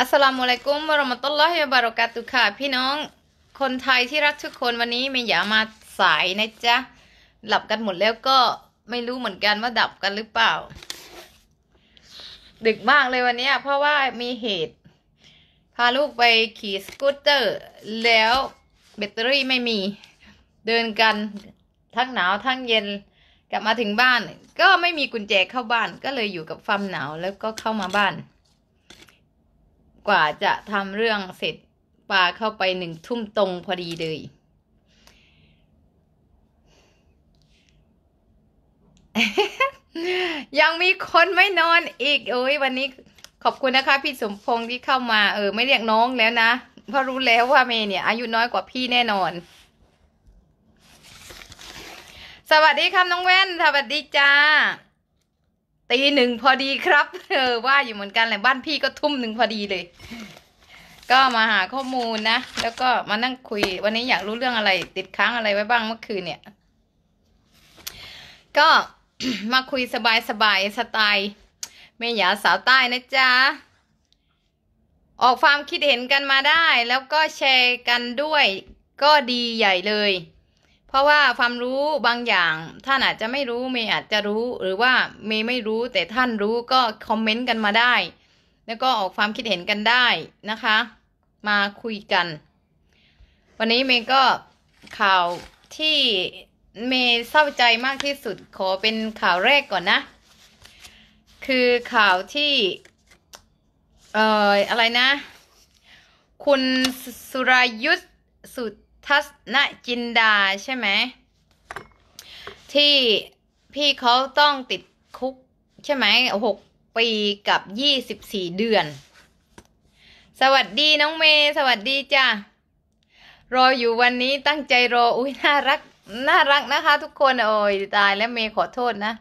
อัสลามุอะลัยกุมวะระมะตุลลอฮิวะบารอกาตุค่ะพี่น้อง คนไทยที่รัก ทุกคนวันนี้ไม่อย่ามาสายนะจ๊ะ หลับกันหมดแล้วก็ไม่รู้เหมือนกันว่าดับกันหรือเปล่า ดึกมาก เลยวันนี้เพราะว่ามีเหตุ พาลูกไปขี่สกูตเตอร์ แล้วแบตเตอรี่ไม่มีเดินกันทั้งหนาวทั้งเย็นกลับมาถึงบ้านก็ไม่มีกุญแจเข้าบ้านก็เลยอยู่กับความหนาวแล้วก็เข้ามาบ้านกว่าจะทำเรื่องเสร็จปลาเข้าไปหนึ่งทุ่มตรงพอดีเลย ยังมีคนไม่นอนอีก โอ้ยวันนี้ขอบคุณนะคะ พี่สมพงษ์ที่เข้ามาเออไม่เรียกน้องแล้วนะเพราะรู้แล้วว่าเมย์เนี่ย อายุน้อยกว่าพี่แน่นอน สวัสดีครับน้องแว่น สวัสดีจ้าตีหนึ่งพอดีครับเออว่าอยู่เหมือนกันแหละบ้านพี่ก็ทุ่มหนึ่งพอดีเลย ก็มาหาข้อมูลนะ แล้วก็มานั่งคุย วันนี้อยากรู้เรื่องอะไร ติดค้างอะไรไว้บ้างเมื่อคืนเนี่ย ก็มาคุยสบายสบายสไตล์เมยาสาวใต้นะจ๊ะ ออกความคิดเห็นกันมาได้ แล้วก็แชร์กันด้วย ก็ดีใหญ่เลยเพราะว่าความรู้บางอย่าง ท่านอาจจะไม่รู้เมย์อาจจะรู้หรือว่าเมย์ไม่รู้แต่ท่านรู้ก็คอมเมนต์กันมาได้ แล้วก็ออกความคิดเห็นกันได้นะคะ มาคุยกัน วันนี้เมย์ก็ข่าวที่เมย์เศร้าใจมากที่สุด ขอเป็นข่าวแรกก่อนนะ คือข่าวที่เอ่ออะไรนะ คุณสุรยุทธสุดทัศนจินดาใช่ไหม ที่พี่เขาต้องติดคุก ใช่ไหมหกปีกับยี่สิบสี่เดือน สวัสดีน้องเมย์สวัสดี จ้ารออยู่วันนี้ตั้งใจรออุ้ยน่ารัก น่ารักนะคะ ทุกคนโอ้ยตายแล้ว เมย์ขอโทษนะ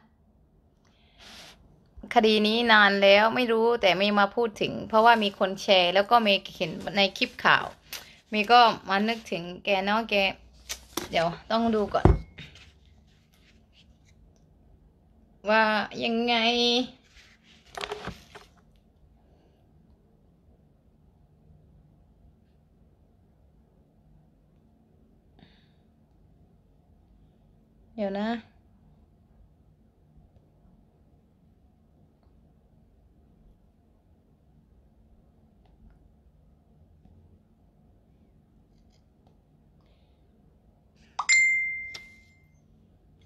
คดีนี้นานแล้วไม่รู้แต่เมย์มาพูดถึง เพราะว่ามีคนแชร์ แล้วก็เมย์เห็นในคลิปข่าวมีก็มานึกถึงแกเนาะแกเดี๋ยวต้องดูก่อน ว่ายังไง เดี๋ยวนะ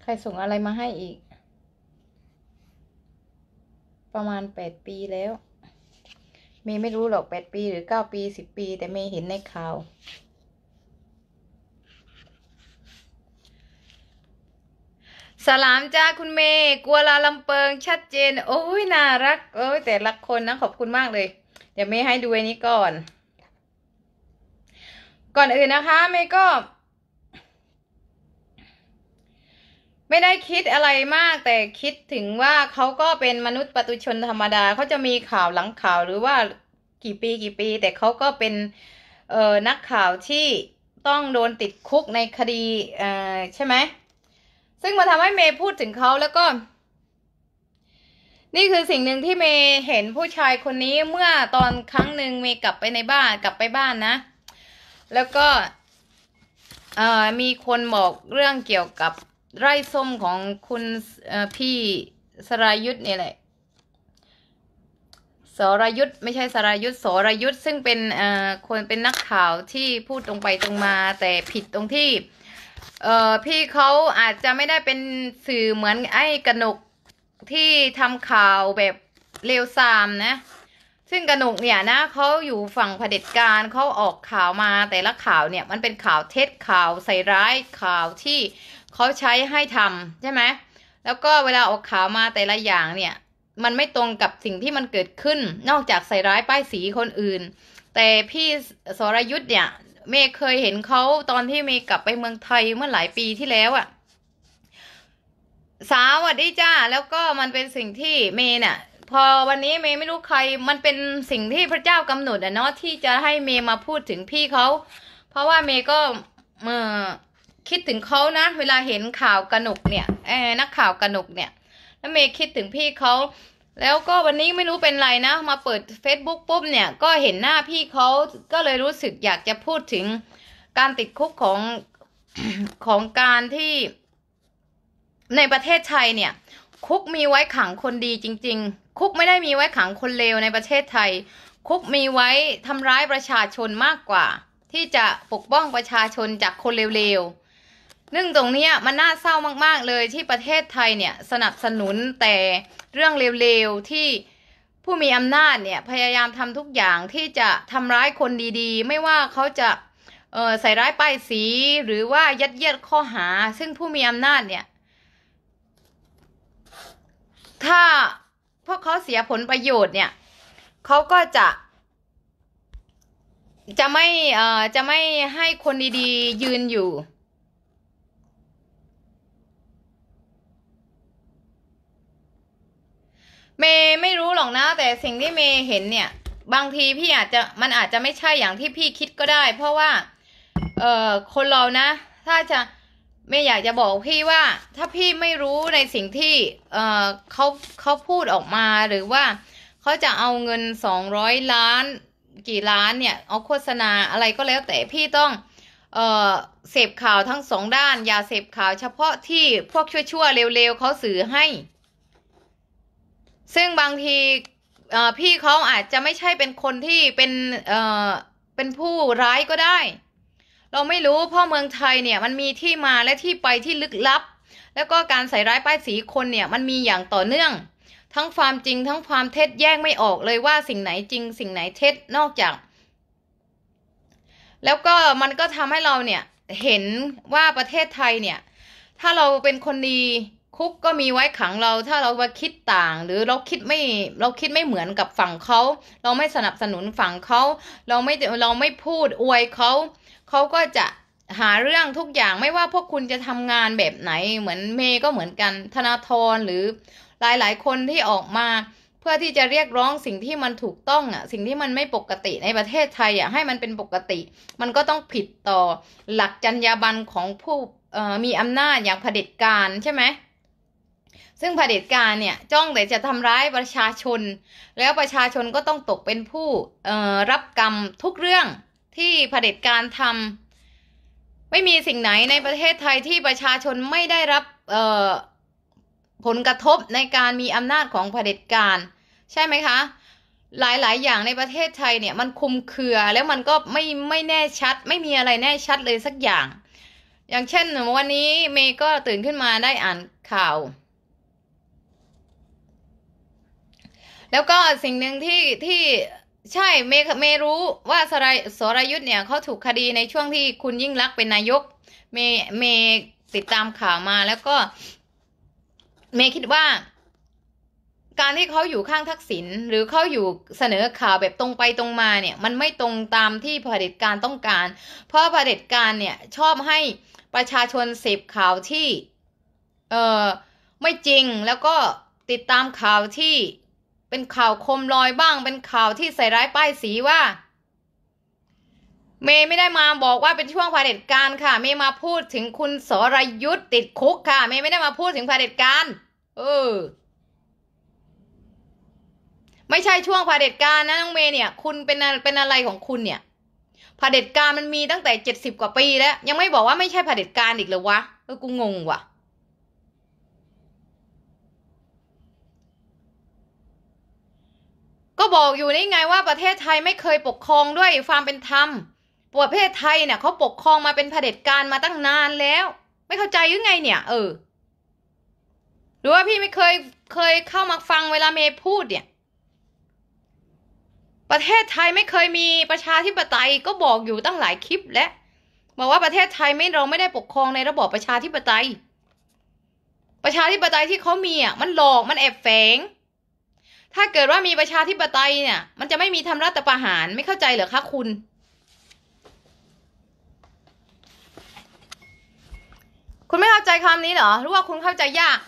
ใครส่งอะไรมาให้อีก ประมาณแปดปีแล้ว เมย์ไม่รู้หรอกแปดปีหรือเก้าปีสิบปีแต่เมย์เห็นในข่าวสลามจ้าคุณเมย์กัวลาลำเปิงชัดเจน โอ้ยน่ารัก โอ้ยแต่ละคนนะขอบคุณมากเลย เดี๋ยวเมย์ให้ดูอันนี้ก่อน ก่อนอื่นนะคะเมย์ก็ไม่ได้คิดอะไรมากแต่คิดถึงว่าเขาก็เป็นมนุษย์ปัตุชนธรรมดาเขาจะมีข่าวหลังข่าวหรือว่ากี่ปีกี่ปี แต่เขาก็เป็นเอ่อนักข่าวที่ต้องโดนติดคุกในคดีเอ่อใช่ไหมซึ่งมาทำให้เมย์พูดถึงเขาแล้วก็ นี่คือสิ่งหนึ่งที่เมย์เห็นผู้ชายคนนี้เมื่อตอนครั้งหนึ่งเมย์กลับไปในบ้านกลับไปบ้านนะ แล้วก็ มีคนบอกเรื่องเกี่ยวกับไร่ส้มของคุณพี่ สรายุทธ์นี่แหละสรายุทธ์ไม่ใช่สรายุทธ์สรายุทธ์ซึ่งเป็นคนเป็นนักข่าวที่พูดตรงไปตรงมาแต่ผิดตรงที่เพี่เขาอาจจะไม่ได้เป็นสื่อเหมือนไอ้กนกที่ทำข่าวแบบเลวซามนะ ซึ่งกนกเนี่ยนะเขาอยู่ฝั่งเผด็จการเขาออกข่าวมาแต่ละข่าวเนี่ยมันเป็นข่าวเท็จข่าวใส่ร้ายข่าวที่เขาใช้ให้ทำใช่ไหม แล้วก็เวลาออกข่าวมาแต่ละอย่างเนี่ย มันไม่ตรงกับสิ่งที่มันเกิดขึ้นนอกจากใส่ร้ายป้ายสีคนอื่น แต่พี่สรยุทธ์เนี่ยเมย์เคยเห็นเขาตอนที่เมย์กลับไปเมืองไทยเมื่อหลายปีที่แล้วอะสาวอ่ะดิจ้าแล้วก็มันเป็นสิ่งที่เมย์เนี่ยพอวันนี้เมย์ไม่รู้ใครมันเป็นสิ่งที่พระเจ้ากำหนดอ่ะเนาะที่จะให้เมย์มาพูดถึงพี่เขาเพราะว่าเมย์ก็เมื่อคิดถึงเขานะเวลาเห็นข่าวกระหนกเนี่ยแอนักข่าวกระหนกเนี่ย แล้วเมย์คิดถึงพี่เขา แล้วก็วันนี้ไม่รู้เป็นไรนะ มาเปิด Facebook ปุ๊บเนี่ยก็เห็นหน้าพี่เขาก็เลยรู้สึกอยากจะพูดถึงการติดคุกของของการที่ในประเทศไทยเนี่ย คุกมีไว้ขังคนดีจริง ๆ คุกไม่ได้มีไว้ขังคนเลวในประเทศไทย คุกมีไว้ทำร้ายประชาชนมากกว่า ที่จะปกป้องประชาชนจากคนเลว ๆเึื่องตรงนี้มันน่าเศร้ามาก ๆ เลยที่ประเทศไทยเนี่ยสนับสนุนแต่เรื่องเลวๆที่ผู้มีอำนาจเนี่ย พยายามทำทุกอย่างที่จะทำร้ายคนดีๆ ไม่ว่าเขาจะใส่ร้ายป้ายสีหรือว่ายัดเยียดข้อหาซึ่งผู้มีอำนาจเนี่ย ถ้าพวกเขาเสียผลประโยชน์เนี่ย เขาก็จะจะไม่จะไม่ให้คนดีๆยืนอยู่เมย์ไม่รู้หรอกนะแต่สิ่งที่เมย์เห็นเนี่ยบางทีพี่อาจจะมันอาจจะไม่ใช่อย่างที่พี่คิดก็ได้ เพราะว่าเอ่อคนเรานะถ้าจะเมย์อยากจะบอกพี่ว่า ถ้าพี่ไม่รู้ในสิ่งที่เอ่อเขาเขาพูดออกมาหรือว่าเขาจะเอาเงินสองร้อยล้านกี่ล้านเนี่ยเอาโฆษณาอะไรก็แล้ว แต่พี่ต้องเอ่อเสพข่าวทั้งสองด้าน อย่าเสพข่าวเฉพาะที่พวกชั่วๆเร็วๆเขาสื่อให้ซึ่งบางทีพี่เขาอาจจะไม่ใช่เป็นคนที่เป็นเอ่อเป็นผู้ร้ายก็ได้ เราไม่รู้เพราะเมืองไทยเนี่ยมันมีที่มาและที่ไปที่ลึกลับ แล้วก็การใส่ร้ายป้ายสีคนเนี่ย มันมีอย่างต่อเนื่อง ทั้งความจริง ทั้งความเท็จแยกไม่ออกเลยว่าสิ่งไหนจริง สิ่งไหนเท็จนอกจาก แล้วก็มันก็ทำให้เราเนี่ยเห็นว่าประเทศไทยเนี่ย ถ้าเราเป็นคนดีคุกก็มีไว้ขังเราถ้าเราไปคิดต่างหรือเราคิดไม่เราคิดไม่เหมือนกับฝั่งเขา เราไม่สนับสนุนฝั่งเขาเราไม่เราไม่พูดอวยเขา เขาก็จะหาเรื่องทุกอย่างไม่ว่าพวกคุณจะทำงานแบบไหนเหมือนเมย์ก็เหมือนกันธนาธรหรือหลายๆ คนที่ออกมา เพื่อที่จะเรียกร้องสิ่งที่มันถูกต้องอ่ะสิ่งที่มันไม่ปกติในประเทศไทย อ่ะให้มันเป็นปกติ มันก็ต้องผิดต่อหลักจรรยาบรรณของผู้มีอำนาจอย่างเผด็จการใช่ไหมซึ่งเผด็จการเนี่ยจ้องแต่จะทำร้ายประชาชน แล้วประชาชนก็ต้องตกเป็นผู้รับกรรม ทุกเรื่องที่เผด็จการทำไม่มีสิ่งไหนในประเทศไทยที่ประชาชนไม่ได้รับผลกระทบในการมีอำนาจของเผด็จการใช่ไหมคะ หลายๆ อย่างในประเทศไทยเนี่ยมันคุมเครือ แล้วมันก็ไม่ไม่แน่ชัด ไม่มีอะไรแน่ชัดเลยสักอย่าง อย่างเช่นวันนี้เมย์ก็ตื่นขึ้นมาได้อ่านข่าวแล้วก็สิ่งหนึ่งที่ที่ใช่เมเมรู้ว่า สรสรยุทธ์เนี่ยเขาถูกคดีในช่วงที่คุณยิ่งรักเป็นนายกเมเมติดตามข่าวมา แล้วก็เมคิดว่า การที่เขาอยู่ข้างทักษิณหรือเขาอยู่เสนอข่าวแบบตรงไปตรงมาเนี่ย มันไม่ตรงตามที่เผด็จการต้องการ เพราะเผด็จการเนี่ย ชอบให้ประชาชนเสพข่าวที่ เอ่อไม่จริงแล้วก็ติดตามข่าวที่เป็นข่าวคมลอยบ้าง เป็นข่าวที่ใส่ร้ายป้ายสีว่า เมย์ไม่ได้มาบอกว่าเป็นช่วงผาเด็จการค่ะเมย์มาพูดถึงคุณสรยุทธ์ติดคุกค่ะเมย์ไม่ได้มาพูดถึงผาเด็จการเออ ไม่ใช่ช่วงผาเด็จการนะน้องเมย์เนี่ย คุณเป็นเป็นอะไรของคุณเนี่ยผาเด็จการมันมีตั้งแต่เจ็ดสิบกว่าปีแล้ว ยังไม่บอกว่าไม่ใช่ผาเด็จการอีกเลยวะเออกูงงว่ะก็บอกอยู่นี่ไงว่าประเทศไทยไม่เคยปกครองด้วยความเป็นธรรม ประเทศไทยเนี่ยเขาปกครองมาเป็นเผด็จการมาตั้งนานแล้ว ไม่เข้าใจยังไงเนี่ย เออ หรือว่าพี่ไม่เคยเคยเข้ามาฟังเวลาเมย์พูดเนี่ย ประเทศไทยไม่เคยมีประชาธิปไตยก็บอกอยู่ตั้งหลายคลิปและ บอกว่าประเทศไทยไม่เราไม่ได้ปกครองในระบอบประชาธิปไตย ประชาธิปไตยที่เขามีอ่ะมันหลอกมันแอบแฝงถ้าเกิดว่ามีประชาธิปไตยเนี่ยมันจะไม่มีทำรัฐประหารไม่เข้าใจเหรอคะคุณ คุณไม่เข้าใจคำนี้เหรอ หรือว่าคุณเข้าใจยาก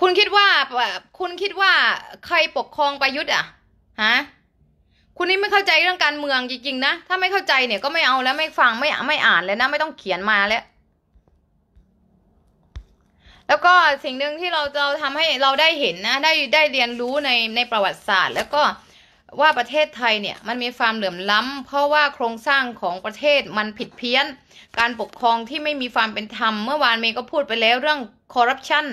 คุณคิดว่า คุณคิดว่าใครปกครองประยุทธ์ อ่ะฮะคุณนี่ไม่เข้าใจเรื่องการเมืองจริง ๆนะถ้าไม่เข้าใจเนี่ยก็ไม่เอาแล้วไม่ฟังไม่ไม่อ่านแล้วนะ ไม่ต้องเขียนมาแล้วแล้วก็สิ่งหนึ่งที่เราจะทำให้เราได้เห็นนะ ได้ ได้เรียนรู้ในในประวัติศาสตร์ แล้วก็ ว่าประเทศไทยเนี่ย มันมีความเหลื่อมล้ำ เพราะว่าโครงสร้างของประเทศมันผิดเพี้ยน การปกครองที่ไม่มีความเป็นธรรมเมื่อวานเมย์ก็พูดไปแล้วเรื่องคอร์รัปชัน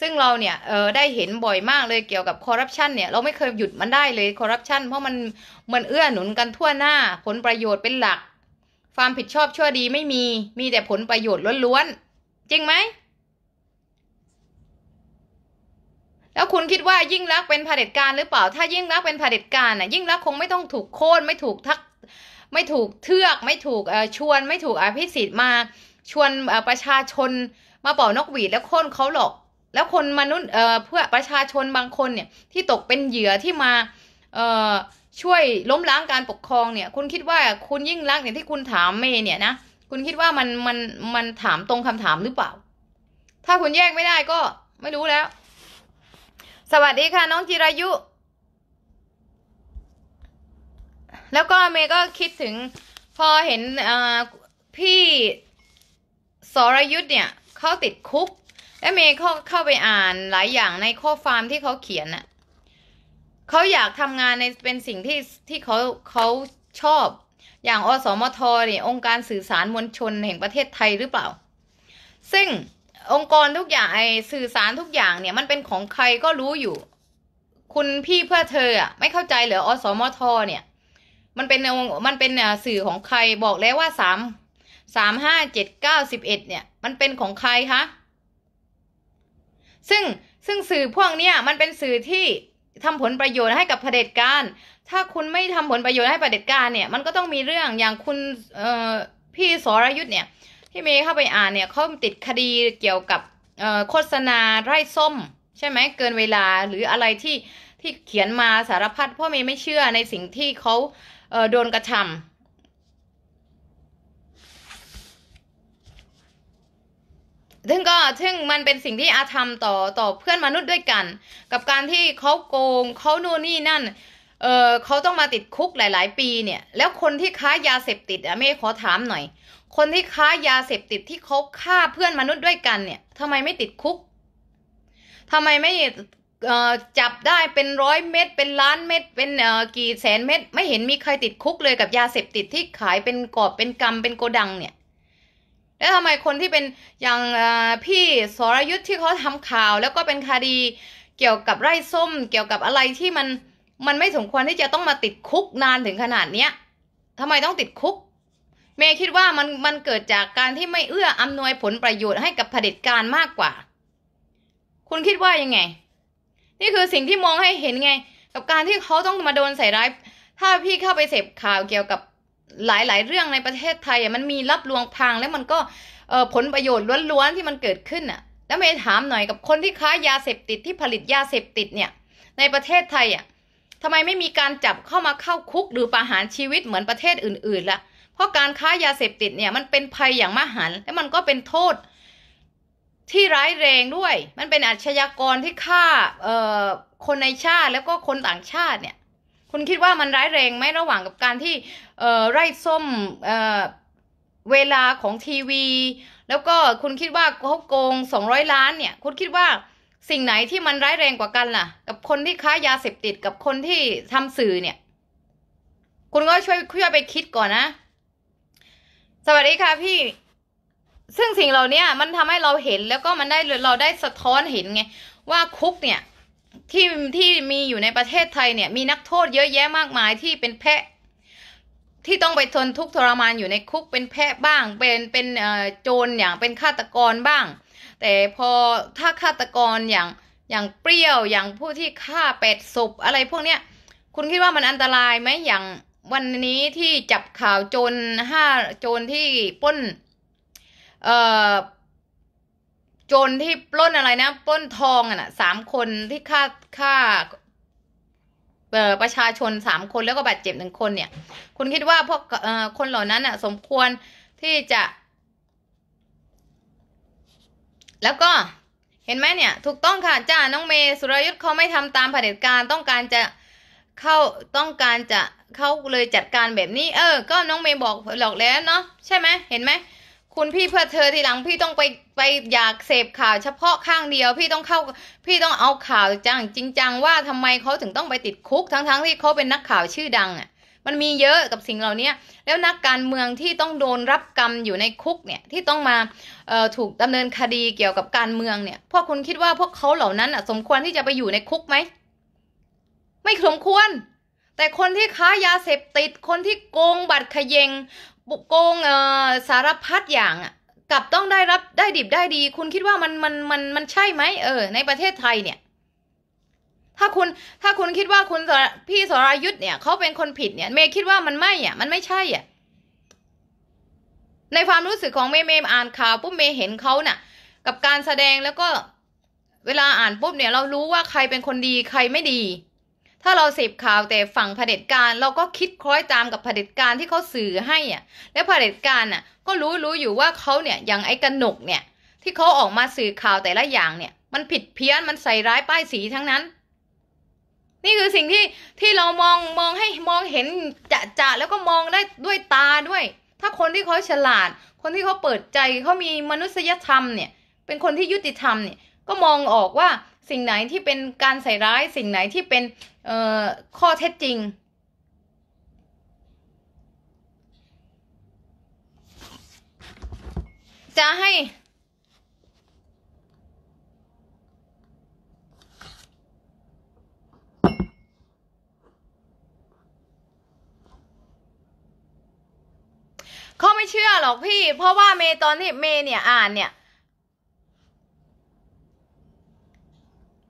ซึ่งเราเนี่ย เออได้เห็นบ่อยมากเลยเกี่ยวกับคอร์รัปชันเนี่ยเราไม่เคยหยุดมันได้เลยคอร์รัปชันเพราะมันมันเอื้อหนุนกันทั่วหน้า ผลประโยชน์เป็นหลัก ความผิดชอบชั่วดีไม่มีมีแต่ผลประโยชน์ล้วนๆจริงไหมแล้วคุณคิดว่ายิ่งรักเป็นเผด็จการหรือเปล่า ถ้ายิ่งรักเป็นเผด็จการน่ะยิ่งรักคงไม่ต้องถูกโค่นไม่ถูกทักไม่ถูกเทือกไม่ถูกชวนไม่ถูกอภิสิทธิ์มา ชวนประชาชนมาเป่านกหวีดแล้วโค่นเขาหรอก แล้วคนมนุษย์เพื่อประชาชนบางคนเนี่ยที่ตกเป็นเหยื่อที่มาช่วยล้มล้างการปกครองเนี่ย คุณคิดว่าคุณยิ่งรักเนี่ยที่คุณถามเมย์เนี่ยนะ คุณคิดว่ามันมันมันถามตรงคำถามหรือเปล่า ถ้าคุณแยกไม่ได้ก็ ไม่รู้แล้วสวัสดีค่ะ น้องจิรายุ แล้วก็เมย์ก็คิดถึง พอเห็นพี่สรยุทธ์เนี่ย เขาติดคุก แล้วเมย์เข้าเข้าไปอ่านหลายอย่างในข้อความที่เขาเขียนน่ะเขาอยากทำงานในเป็นสิ่งที่ที่เขาเขาชอบ อย่างอสมทเนี่ยองค์การสื่อสารมวลชนแห่งประเทศไทยหรือเปล่า ซึ่งองค์กรทุกอย่างไอสื่อสารทุกอย่างเนี่ยมันเป็นของใครก็รู้อยู่ คุณพี่เพื่อเธออ่ะ ไม่เข้าใจเหรออสมท เนี่ย มันเป็นองค์มันเป็นสื่อของใครบอกแล้วว่าสามสามห้าเจ็ดเก้าสิบเอ็ดเนี่ยมันเป็นของใครคะซึ่งซึ่งสื่อพวกเนี้ยมันเป็นสื่อที่ทำผลประโยชน์ให้กับเผด็จการ ถ้าคุณไม่ทำผลประโยชน์ให้เผด็จการเนี่ยมันก็ต้องมีเรื่องอย่างคุณเอ่อพี่สรยุทธ์เนี่ยพี่เมย์เข้าไปอ่านเนี่ยเขาติดคดีเกี่ยวกับโฆษณาไร่ส้ม ใช่ไหมเกินเวลาหรืออะไรที่ที่เขียนมาสารพัดพ่อเมย์ไม่เชื่อในสิ่งที่เขาโดนกระทำซึ่งก็ซึ่งมันเป็นสิ่งที่อาธรรมต่อต่อเพื่อนมนุษย์ด้วยกัน กับการที่เขาโกงเขาโน่นนี่นั่นเออเขาต้องมาติดคุกหลาย ๆ ปีเนี่ย แล้วคนที่ค้ายาเสพติดอะเมย์ขอถามหน่อยคนที่ค้ายาเสพติดที่เขาฆ่าเพื่อนมนุษย์ด้วยกันเนี่ย ทำไมไม่ติดคุก ทำไมไม่จับได้เป็นร้อยเม็ด เป็นล้านเม็ด เป็นกี่แสนเม็ด ไม่เห็นมีใครติดคุกเลยกับยาเสพติดที่ขายเป็นกอบเป็นกรรม เป็นโกดังเนี่ย แล้วทำไมคนที่เป็นอย่างพี่สรยุทธ์ที่เขาทำข่าว แล้วก็เป็นคดีเกี่ยวกับไร่ส้มเกี่ยวกับอะไรที่มันมันไม่สมควรที่จะต้องมาติดคุกนานถึงขนาดเนี้ยทำไมต้องติดคุกเมย์คิดว่ามันมันเกิดจากการที่ไม่เอื้ออำนวยผลประโยชน์ให้กับเผด็จการมากกว่า คุณคิดว่ายังไง นี่คือสิ่งที่มองให้เห็นไง กับการที่เขาต้องมาโดนใส่ร้าย ถ้าพี่เข้าไปเสพข่าวเกี่ยวกับหลายๆ เรื่องในประเทศไทยมันมีรับลวงพังแล้วมันก็ผลประโยชน์ล้วน ๆ ที่มันเกิดขึ้นอ่ะ แล้วเมย์ถามหน่อยกับคนที่ค้ายาเสพติดที่ผลิตยาเสพติด เนี่ย ในประเทศไทยอ่ะทำไมไม่มีการจับเข้ามาเข้าคุกหรือประหารชีวิตเหมือนประเทศอื่น ๆละ่ะเพราะการค้ายาเสพติดเนี่ยมันเป็นภัยอย่างมหันและมันก็เป็นโทษที่ร้ายแรงด้วย มันเป็นอาชญากรที่ฆ่าเอ่อคนในชาติแล้วก็คนต่างชาติเนี่ย คุณคิดว่ามันร้ายแรงไหมระหว่างกับการที่เอ่อไร่ส้มเอ่อเวลาของทีวี แล้วก็คุณคิดว่าเขาโกงสองร้อยล้าน เนี่ย คุณคิดว่าสิ่งไหนที่มันร้ายแรงกว่ากันล่ะ กับคนที่ค้ายาเสพติดกับคนที่ทำสื่อเนี่ย คุณก็ช่วยช่วยไปคิดก่อนนะสวัสดีค่ะพี่ ซึ่งสิ่งเหล่านี้มันทำให้เราเห็นแล้วก็มันได้เราได้สะท้อนเห็นไง ว่าคุกเนี่ยที่ที่มีอยู่ในประเทศไทยเนี่ย มีนักโทษเยอะแยะมากมายที่เป็นแพะที่ต้องไปทนทุกข์ทรมานอยู่ในคุกเป็นแพะบ้าง เป็นเป็นโจรอย่างเป็นฆาตกรบ้าง แต่พอถ้าฆาตกรอย่างอย่างเปรี้ยวอย่างผู้ที่ฆ่าเป็ดศพอะไรพวกเนี้ยคุณคิดว่ามันอันตรายไหมอย่างวันนี้ที่จับข่าวโจรห้าโจรที่ปล้น เอ่อ โจรที่ปล้นอะไรนะ ปล้นทองอ่ะนะสามคนที่ฆ่า ฆ่า เอ่อประชาชนสามคนแล้วก็บาดเจ็บหนึ่งคนเนี่ย คุณคิดว่าพวก เอ่อ คนเหล่านั้นอ่ะสมควรที่จะ แล้วก็เห็นไหมเนี่ย ถูกต้องค่ะจ้า น้องเมย์สุรยุทธ์เขาไม่ทำตามเผด็จการต้องการจะ เข้า ต้องการจะเขาเลยจัดการแบบนี้ เออ ก็น้องเมย์บอกหลอกแล้วเนาะใช่ไหมเห็นไหม คุณพี่เพื่อเธอทีหลัง พี่ต้องไปไปอยากเสพข่าวเฉพาะข้างเดียว พี่ต้องเข้าพี่ต้องเอาข่าวจังจริงจังว่าทำไมเขาถึงต้องไปติดคุกทั้งๆทที่เขาเป็นนักข่าวชื่อดังอ่ะ มันมีเยอะกับสิ่งเหล่านี้แล้วนักการเมืองที่ต้องโดนรับกรรมอยู่ในคุกเนี่ยที่ต้องมาถูกดำเนินคดีเกี่ยวกับการเมืองเนี่ยพวกคุณคิดว่าพวกเขาเหล่านั้นสมควรที่จะไปอยู่ในคุกไหม ไม่สมควรแต่คนที่ค้ายาเสพติด คนที่โกงบัตรขยงโกงสารพัดอย่างอ่ะกับต้องได้รับได้ดิบได้ดี คุณคิดว่ามันมันมันมันใช่ไหม เออ ในประเทศไทย เนี่ย ถ้าคุณถ้าคุณคิดว่าคุณพี่สรายุทธ์เนี่ยเขาเป็นคนผิดเนี่ย เมย์คิดว่ามันไม่อ่ะมันไม่ใช่อ่ะในความรู้สึกของเมย์เมย์อ่านข่าวปุ๊บเมย์เห็นเขาน่ะ กับการแสดงแล้วก็ เวลาอ่านปุ๊บเนี่ยเรารู้ว่าใครเป็นคนดีใครไม่ดีถ้าเราเสพข่าวแต่ฝั่งเผด็จการ เราก็คิดคล้อยตามกับเผด็จการที่เขาสื่อให้อ่ะแล้วเผด็จการอ่ะก็รู้รู้อยู่ว่าเขาเนี่ย อย่างไอ้กระหนกเนี่ย ที่เขาออกมาสื่อข่าวแต่ละอย่างเนี่ย มันผิดเพี้ยนมันใส่ร้ายป้ายสีทั้งนั้น นี่คือสิ่งที่ที่เรามองมองให้มองเห็นจะจะแล้วก็มองได้ด้วยตาด้วย ถ้าคนที่เขาฉลาด คนที่เขาเปิดใจเขามีมนุษยธรรมเนี่ย เป็นคนที่ยุติธรรมเนี่ยก็มองออกว่าสิ่งไหนที่เป็นการใส่ร้ายสิ่งไหนที่เป็นข้อเท็จจริง จะให้เขาไม่เชื่อหรอกพี่ เพราะว่าเมย์ตอนที่เมย์เนี่ยอ่านเนี่ย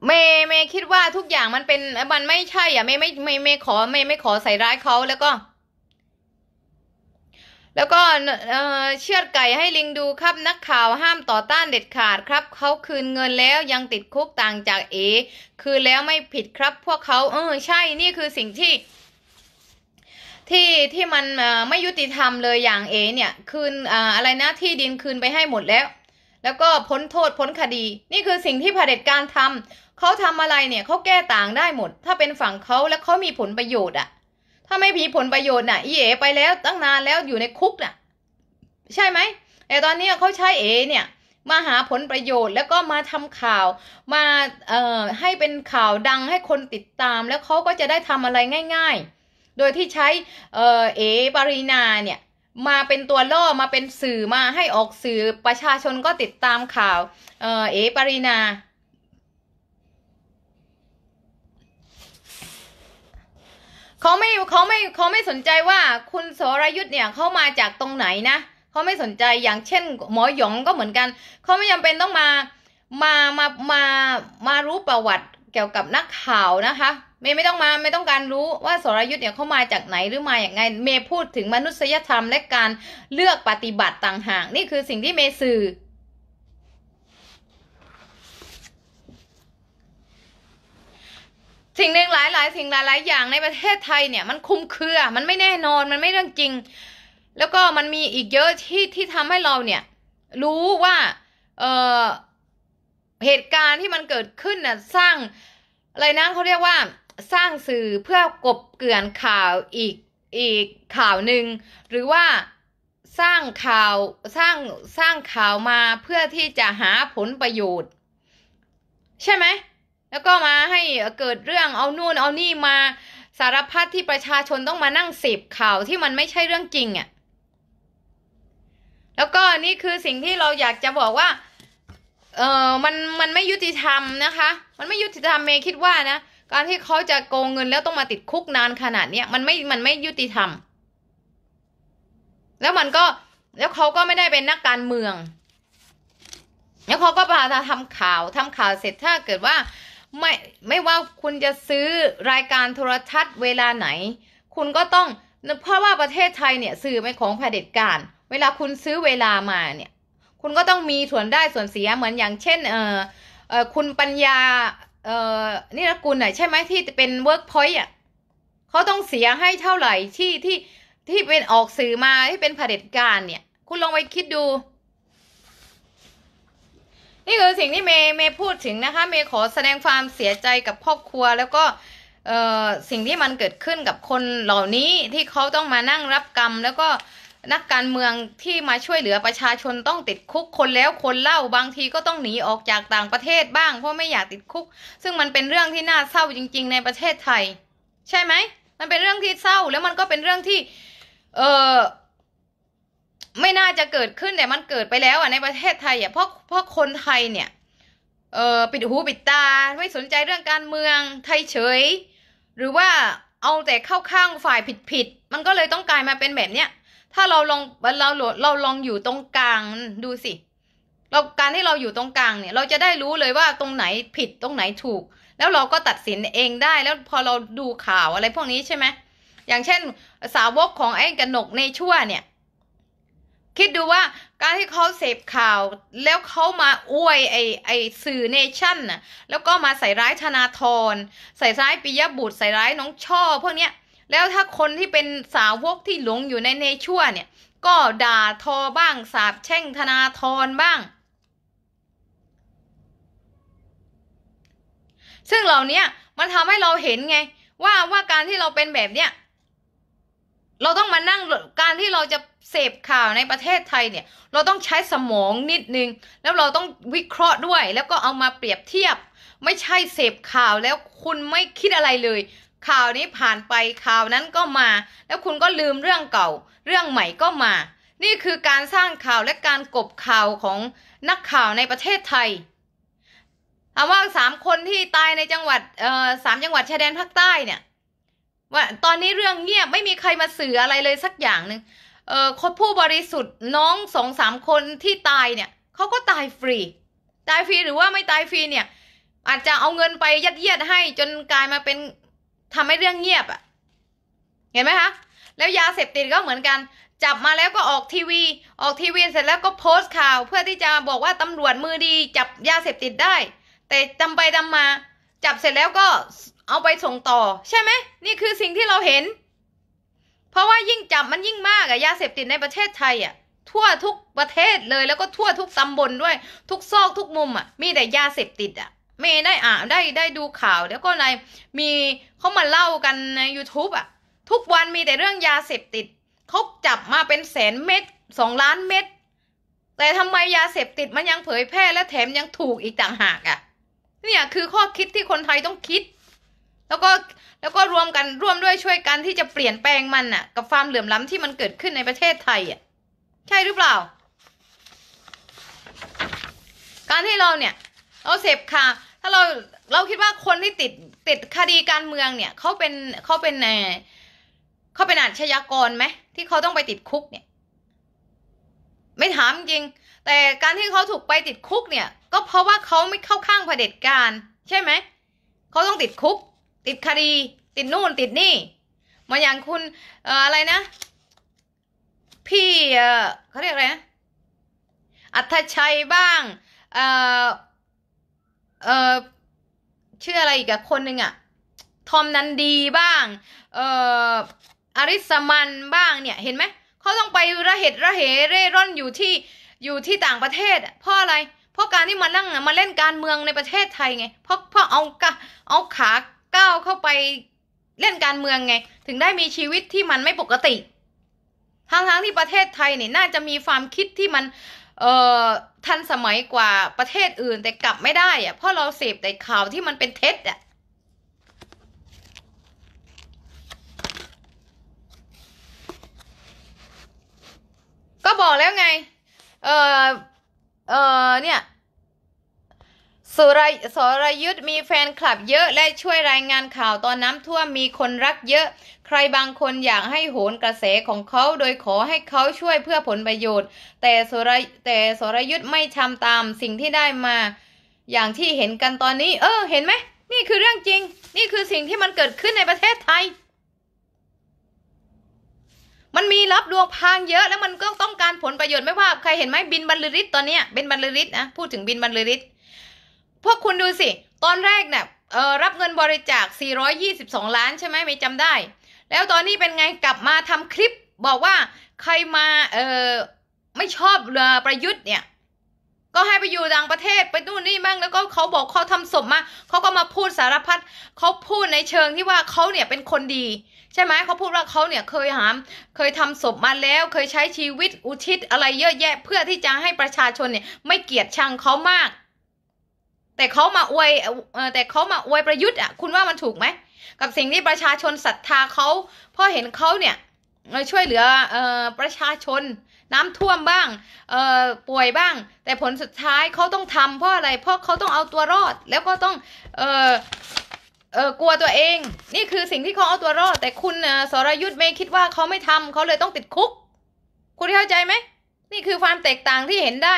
เมย์เมคิดว่าทุกอย่างมันเป็นมันไม่ใช่อ่ะเมไม่เมเมขอเมไม่ขอใส่ร้ายเขาแล้วก็ แล้วก็เชือดไก่ให้ลิงดูครับ นักข่าวห้ามต่อต้านเด็ดขาดครับเขาคืนเงินแล้วยังติดคุกต่างจากเอ คืนแล้วไม่ผิดครับพวกเขาเออใช่ นี่คือสิ่งที่ ที่ที่มันไม่ยุติธรรมเลยอย่างเอ เนี่ยคืนอะไรนะที่ดินคืนไปให้หมดแล้ว แล้วก็พ้นโทษพ้นคดีนี่คือสิ่งที่เผด็จการทำเขาทำอะไรเนี่ยเขาแก้ต่างได้หมด ถ้าเป็นฝั่งเขาแล้วเขามีผลประโยชน์อะถ้าไม่มีผลประโยชน์น่ะอีเอไปแล้วตั้งนานแล้วอยู่ในคุกน่ะใช่ไหมไอ้ตอนนี้เขาใช้เอเนี่ยมาหาผลประโยชน์แล้วก็มาทำข่าวมาเอ่อให้เป็นข่าวดังให้คนติดตามแล้วเขาก็จะได้ทำอะไรง่ายๆ โดยที่ใช้ เอ่อเอปรินาเนี่ย มาเป็นตัวล่อมาเป็นสื่อมาให้ออกสื่อประชาชนก็ติดตามข่าวเอ่อเอปรินาเขาไม่เขาไม่เขาไม่สนใจว่าคุณสรยุทธ์เนี่ยเข้ามาจากตรงไหนนะเขาไม่สนใจอย่างเช่นหมอหยองก็เหมือนกัน เขาไม่จาเป็นต้องมามามามามารู้ประวัติเกี่ยวกับนักข่าวนะคะเมย์ไม่ต้องมาไม่ต้องการรู้ว่าสรยุทธ์เนี่ยเข้ามาจากไหนหรือมาอย่างไง เมย์พูดถึงมนุษยธรรม และการเลือกปฏิบัติต่างหากนี่คือสิ่งที่เมย์สื่อสิ่งหนึ่งหลายหลายสิ่งหลายหลายอย่างในประเทศไทยเนี่ยมันคุ้มเครือมันไม่แน่นอนมันไม่เรื่องจริง แล้วก็มันมีอีกเยอะที่ที่ทำให้เราเนี่ยรู้ว่าเออเหตุการณ์ที่มันเกิดขึ้นน่ะสร้างอะไรนะเขาเรียกว่าสร้างสื่อเพื่อกบเกลื่อนข่าวอีกอีกข่าวหนึ่งหรือว่าสร้างข่าวสร้างสร้างข่าวมาเพื่อที่จะหาผลประโยชน์ ใช่ไหมแล้วก็มาให้เกิดเรื่องเอานู่นเอานี่มา สารพัดที่ประชาชนต้องมานั่งเสพข่าวที่มันไม่ใช่เรื่องจริงอะ่ะ แล้วก็นี่คือสิ่งที่เราอยากจะบอกว่า เออมันมันไม่ยุติธรรมนะคะ มันไม่ยุติธรรมเมย์คิดว่านะ การที่เขาจะโกงเงินแล้วต้องมาติดคุกนานขนาดเนี้ยมันไม่ มันไม่ยุติธรรม แล้วมันก็ แล้วเขาก็ไม่ได้เป็นนักการเมือง แล้วเขาก็พาทำข่าวทำข่าวเสร็จถ้าเกิดว่าไม่ ไม่ว่าคุณจะซื้อรายการโทรทัศน์เวลาไหน คุณก็ต้องเพราะว่าประเทศไทยเนี่ยสื่อไม่ของเผดเด็จการ เวลาคุณซื้อเวลามาเนี่ย คุณก็ต้องมีส่วนได้ส่วนเสียเหมือนอย่างเช่น เออเออคุณปัญญา เออนี่ละกุลน่ะใช่ไหมที่เป็นเวิร์กพอยต์อ่ะเขาต้องเสียให้เท่าไหร่ ที่ที่ที่เป็นออกสื่อมาที่เป็นเผด็จการเนี่ย คุณลองไปคิดดูนี่คือสิ่งที่เมย์เมพูดถึงนะคะ เมย์ขอแสดงความเสียใจกับครอบครัว แล้วก็สิ่งที่มันเกิดขึ้นกับคนเหล่านี้ ที่เขาต้องมานั่งรับกรรม แล้วก็นักการเมืองที่มาช่วยเหลือประชาชนต้องติดคุกคนแล้วคนเล่าบางทีก็ต้องหนีออกจากต่างประเทศบ้าง เพราะไม่อยากติดคุก ซึ่งมันเป็นเรื่องที่น่าเศร้าจริงๆ ในประเทศไทย ใช่ไหมมันเป็นเรื่องที่เศร้า แล้วมันก็เป็นเรื่องที่ เออไม่น่าจะเกิดขึ้นแต่มันเกิดไปแล้วอ่ะในประเทศไทยอ่ะเพราะเพราะคนไทยเนี่ยเออปิดหูปิดตาไม่สนใจเรื่องการเมืองไทยเฉย หรือว่าเอาแต่เข้าข้างฝ่ายผิดผิดมันก็เลยต้องกลายมาเป็นแบบเนี้ยถ้าเราลองเราเราลองอยู่ตรงกลางดูสิเราการที่เราอยู่ตรงกลางเนี่ยเราจะได้รู้เลยว่าตรงไหนผิดตรงไหนถูก แล้วเราก็ตัดสินเองได้ แล้วพอเราดูข่าวอะไรพวกนี้ใช่ไหมอย่างเช่นสาวกของไอ้กนกในชั่วเนี่ยคิดดูว่าการที่เขาเสพข่าวแล้วเขามาอวยไอไอสื่อเนชั่นน่ะแล้วก็มาใส่ร้ายธนาธรใส่ร้ายปิยบุตรใส่ร้ายน้องช่อพวกเนี้ยแล้วถ้าคนที่เป็นสาวกที่หลงอยู่ในเนชั่วเนี่ยก็ด่าทอบ้างสาบแช่งธนาธรบ้าง ซึ่งเหล่านี้มันทำให้เราเห็นไงว่าว่าการที่เราเป็นแบบเนี้ยเราต้องมานั่งการที่เราจะเสพข่าวในประเทศไทยเนี่ย เราต้องใช้สมองนิดนึง แล้วเราต้องวิเคราะห์ด้วยแล้วก็เอามาเปรียบเทียบ ไม่ใช่เสพข่าวแล้วคุณไม่คิดอะไรเลย ข่าวนี้ผ่านไปข่าวนั้นก็มา แล้วคุณก็ลืมเรื่องเก่าเรื่องใหม่ก็มา นี่คือการสร้างข่าวและการกบข่าวของนักข่าวในประเทศไทยถามว่าสามคนที่ตายในจังหวัดสามจังหวัดชายแดนภาคใต้เนี่ยว่าตอนนี้เรื่องเงียบไม่มีใครมาสื่ออะไรเลยสักอย่างหนึ่งเออคนผู้บริสุทธิ์น้องสองสามคนที่ตายเนี่ยเขาก็ตายฟรี ตายฟรีหรือว่าไม่ตายฟรีเนี่ย อาจจะเอาเงินไปยัดเยียดให้จนกลายมาเป็น ทำให้เรื่องเงียบอะ่ะเห็นไหมคะแล้วยาเสพติดก็เหมือนกัน จับมาแล้วก็ออกทีวี ออกทีวีเสร็จแล้วก็โพสต์ข่าวเพื่อที่จะบอกว่าตำรวจมือดีจับยาเสพติดได้ แต่จำไปจำมา จับเสร็จแล้วก็เอาไปส่งต่อใช่ไหมนี่คือสิ่งที่เราเห็น เพราะว่ายิ่งจับมันยิ่งมากอะยาเสพติดในประเทศไทยอะทั่วทุกประเทศเลยแล้วก็ทั่วทุกตำบลด้วย ทุกซอกทุกมุมอะมีแต่ยาเสพติดอะเมย์ได้อ่านได้ได้ดูข่าว แล้วก็ในมีเขามาเล่ากันใน YouTube อะ ทุกวันมีแต่เรื่องยาเสพติดเขาจับมาเป็นแสนเม็ดสองล้านเม็ดแต่ทำไมยาเสพติดมันยังเผยแพร่และแถมยังถูกอีกต่างหากอะ่ะ เนี่ยคือข้อคิดที่คนไทยต้องคิดแล้วก็แล้วก็รวมกันร่วมด้วยช่วยกันที่จะเปลี่ยนแปลงมันน่ะ กับความเหลื่อมล้ำที่มันเกิดขึ้นในประเทศไทยอ่ะใช่หรือเปล่า การที่เราเนี่ยเราเสพข่าวถ้าเราเราคิดว่าคนที่ติดติดคดีการเมืองเนี่ยเขาเป็นเขาเป็นเขาเป็นอาชญากรไหมที่เขาต้องไปติดคุกเนี่ย ไม่ถามจริง แต่การที่เขาถูกไปติดคุกเนี่ย ก็เพราะว่าเขาไม่เข้าข้างเผด็จการใช่ไหมเขาต้องติดคุกติดคดีติดนู่นติดนี่ มาอย่างคุณออะไรนะ พี่เขาเรียกอะไรนะอัธชัยบ้างเออเออชื่ออะไรอีกอะคนหนึ่งอะทอมนันดีบ้าง เอ่ออริสมันบ้างเนี่ย เห็นไหมเขาต้องไประเหตุระเหเร่ร่อนอยู่ที่อยู่ที่ต่างประเทศเพราะอะไร เพราะการที่มานั่งมาเล่นการเมืองในประเทศไทย ไงเพราะเพราะเอากะเอาขาก้าวเข้าไปเล่นการเมืองไง ถึงได้มีชีวิตที่มันไม่ปกติทั้งๆทที่ประเทศไทยเนี่ยน่าจะมีความคิดที่มันเอ่อทันสมัยกว่าประเทศอื่นแต่กลับไม่ได้อะเพราะเราเสพแต่ข่าวที่มันเป็นเท็จอะก็บอกแล้วไง เออเออเนี่ยสุรสรยุทธ์มีแฟนคลับเยอะ และช่วยรายงานข่าวตอนน้ำท่วมมีคนรักเยอะ ใครบางคนอยากให้โหนกระแสของเขาโดยขอให้เขาช่วยเพื่อผลประโยชน์ แต่สรแต่สรยุทธ์ไม่ทำตาม สิ่งที่ได้มาอย่างที่เห็นกันตอนนี้ เออ เห็นไหมนี่คือเรื่องจริง นี่คือสิ่งที่มันเกิดขึ้นในประเทศไทย มันมีรับดวงพางเยอะแล้วมันก็ต้องการผลประโยชน์ไม่ว่าใครเห็นไหมบินบรรลือฤทธิ์ตอนนี้เป็นบรรลือฤทธิ์นะพูดถึงบินบรรลือฤทธิ์พวกคุณดูสิตอนแรกเนี่ยเออรับเงินบริจาค 422 ล้าน ใช่ไหมไม่จำได้ แล้วตอนนี้เป็นไงกลับมาทำคลิป บอกว่า ใครมาเออไม่ชอบเรือประยุทธ์เนี่ยก็ให้ไปอยู่ต่างประเทศไปนู่นนี่บ้างแล้วก็เขาบอกเขาทำศพมาเขาก็มาพูดสารพัดเขาพูดในเชิงที่ว่าเขาเนี่ยเป็นคนดี ใช่ไหมเขาพูดว่าเขาเนี่ยเคยหาม เคยทำศพมาแล้ว เคยใช้ชีวิตอุทิศอะไรเยอะแยะ เพื่อที่จะให้ประชาชนเนี่ยไม่เกลียดชังเขามากแต่เขามาอวยแต่เขามาอวยประยุทธ์อ่ะคุณว่ามันถูกไหมกับสิ่งที่ประชาชนศรัทธาเขาเพราะเห็นเขาเนี่ยช่วยเหลือประชาชนน้ำท่วมบ้างป่วยบ้าง แต่ผลสุดท้ายเขาต้องทำเพราะอะไรเพราะเขาต้องเอาตัวรอดแล้วก็ต้องกลัวตัวเอง นี่คือสิ่งที่เขาเอาตัวรอด แต่คุณสรยุทธ์ไม่คิดว่าเขาไม่ทำเขาเลยต้องติดคุก คุณเข้าใจไหมนี่คือความแตกต่างที่เห็นได้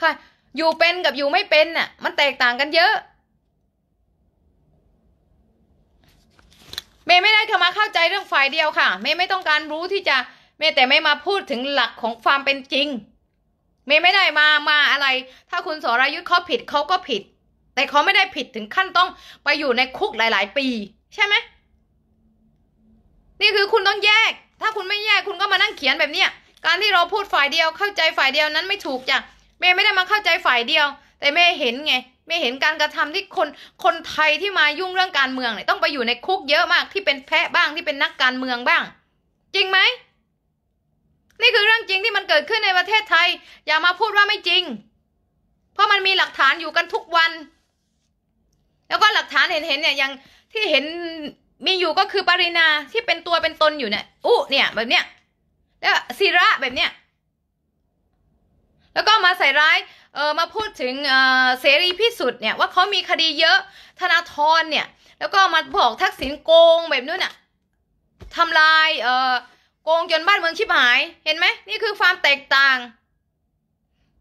ค่ะอยู่เป็นกับอยู่ไม่เป็นน่ะมันแตกต่างกันเยอะเมย์ไม่ได้ทํมาเข้าใจเรื่องฝ่ายเดียวค่ะเมย์ไม่ต้องการรู้ที่จะเมย์แต่ไม่มาพูดถึงหลักของความเป็นจริงเมย์ไม่ได้มามาอะไร ถ้าคุณสรายุทธ์เขาผิดเขาก็ผิด แต่เขาไม่ได้ผิดถึงขั้นต้องไปอยู่ในคุกหลาย ๆ ปี ใช่ไหมนี่คือคุณต้องแยก ถ้าคุณไม่แยกคุณก็มานั่งเขียนแบบเนี้ยการที่เราพูดฝ่ายเดียวเข้าใจฝ่ายเดียวนั้นไม่ถูกจ้ะม่ไม่ได้มาเข้าใจฝ่ายเดียว แต่แม่เห็นไงแม่เห็นการกระทำที่คนคนไทยที่มายุ่งเรื่องการเมืองเนี่ยต้องไปอยู่ในคุกเยอะมากที่เป็นแพะบ้างที่เป็นนักการเมืองบ้าง จริงไหมนี่คือเรื่องจริงที่มันเกิดขึ้นในประเทศไทย อย่ามาพูดว่าไม่จริง เพราะมันมีหลักฐานอยู่กันทุกวัน แล้วก็หลักฐานเห็นเห็นเนี่ยยังที่เห็นมีอยู่ก็คือปรินาที่เป็นตัวเป็นตนอยู่เนี่ยอู้เนี่ย แบบเนี้ยแล้วศิระแบบเนี้ยแล้วก็มาใส่ร้ายเออมาพูดถึงเสรีพิสุทธิ์เนี่ย ว่าเขามีคดีเยอะ ธนาธรเนี่ย แล้วก็มาบอกทักษิณโกงแบบนู้นอ่ะทำลายเออโกงจนบ้านเมืองชิบหายเห็นไหมนี่คือความแตกต่าง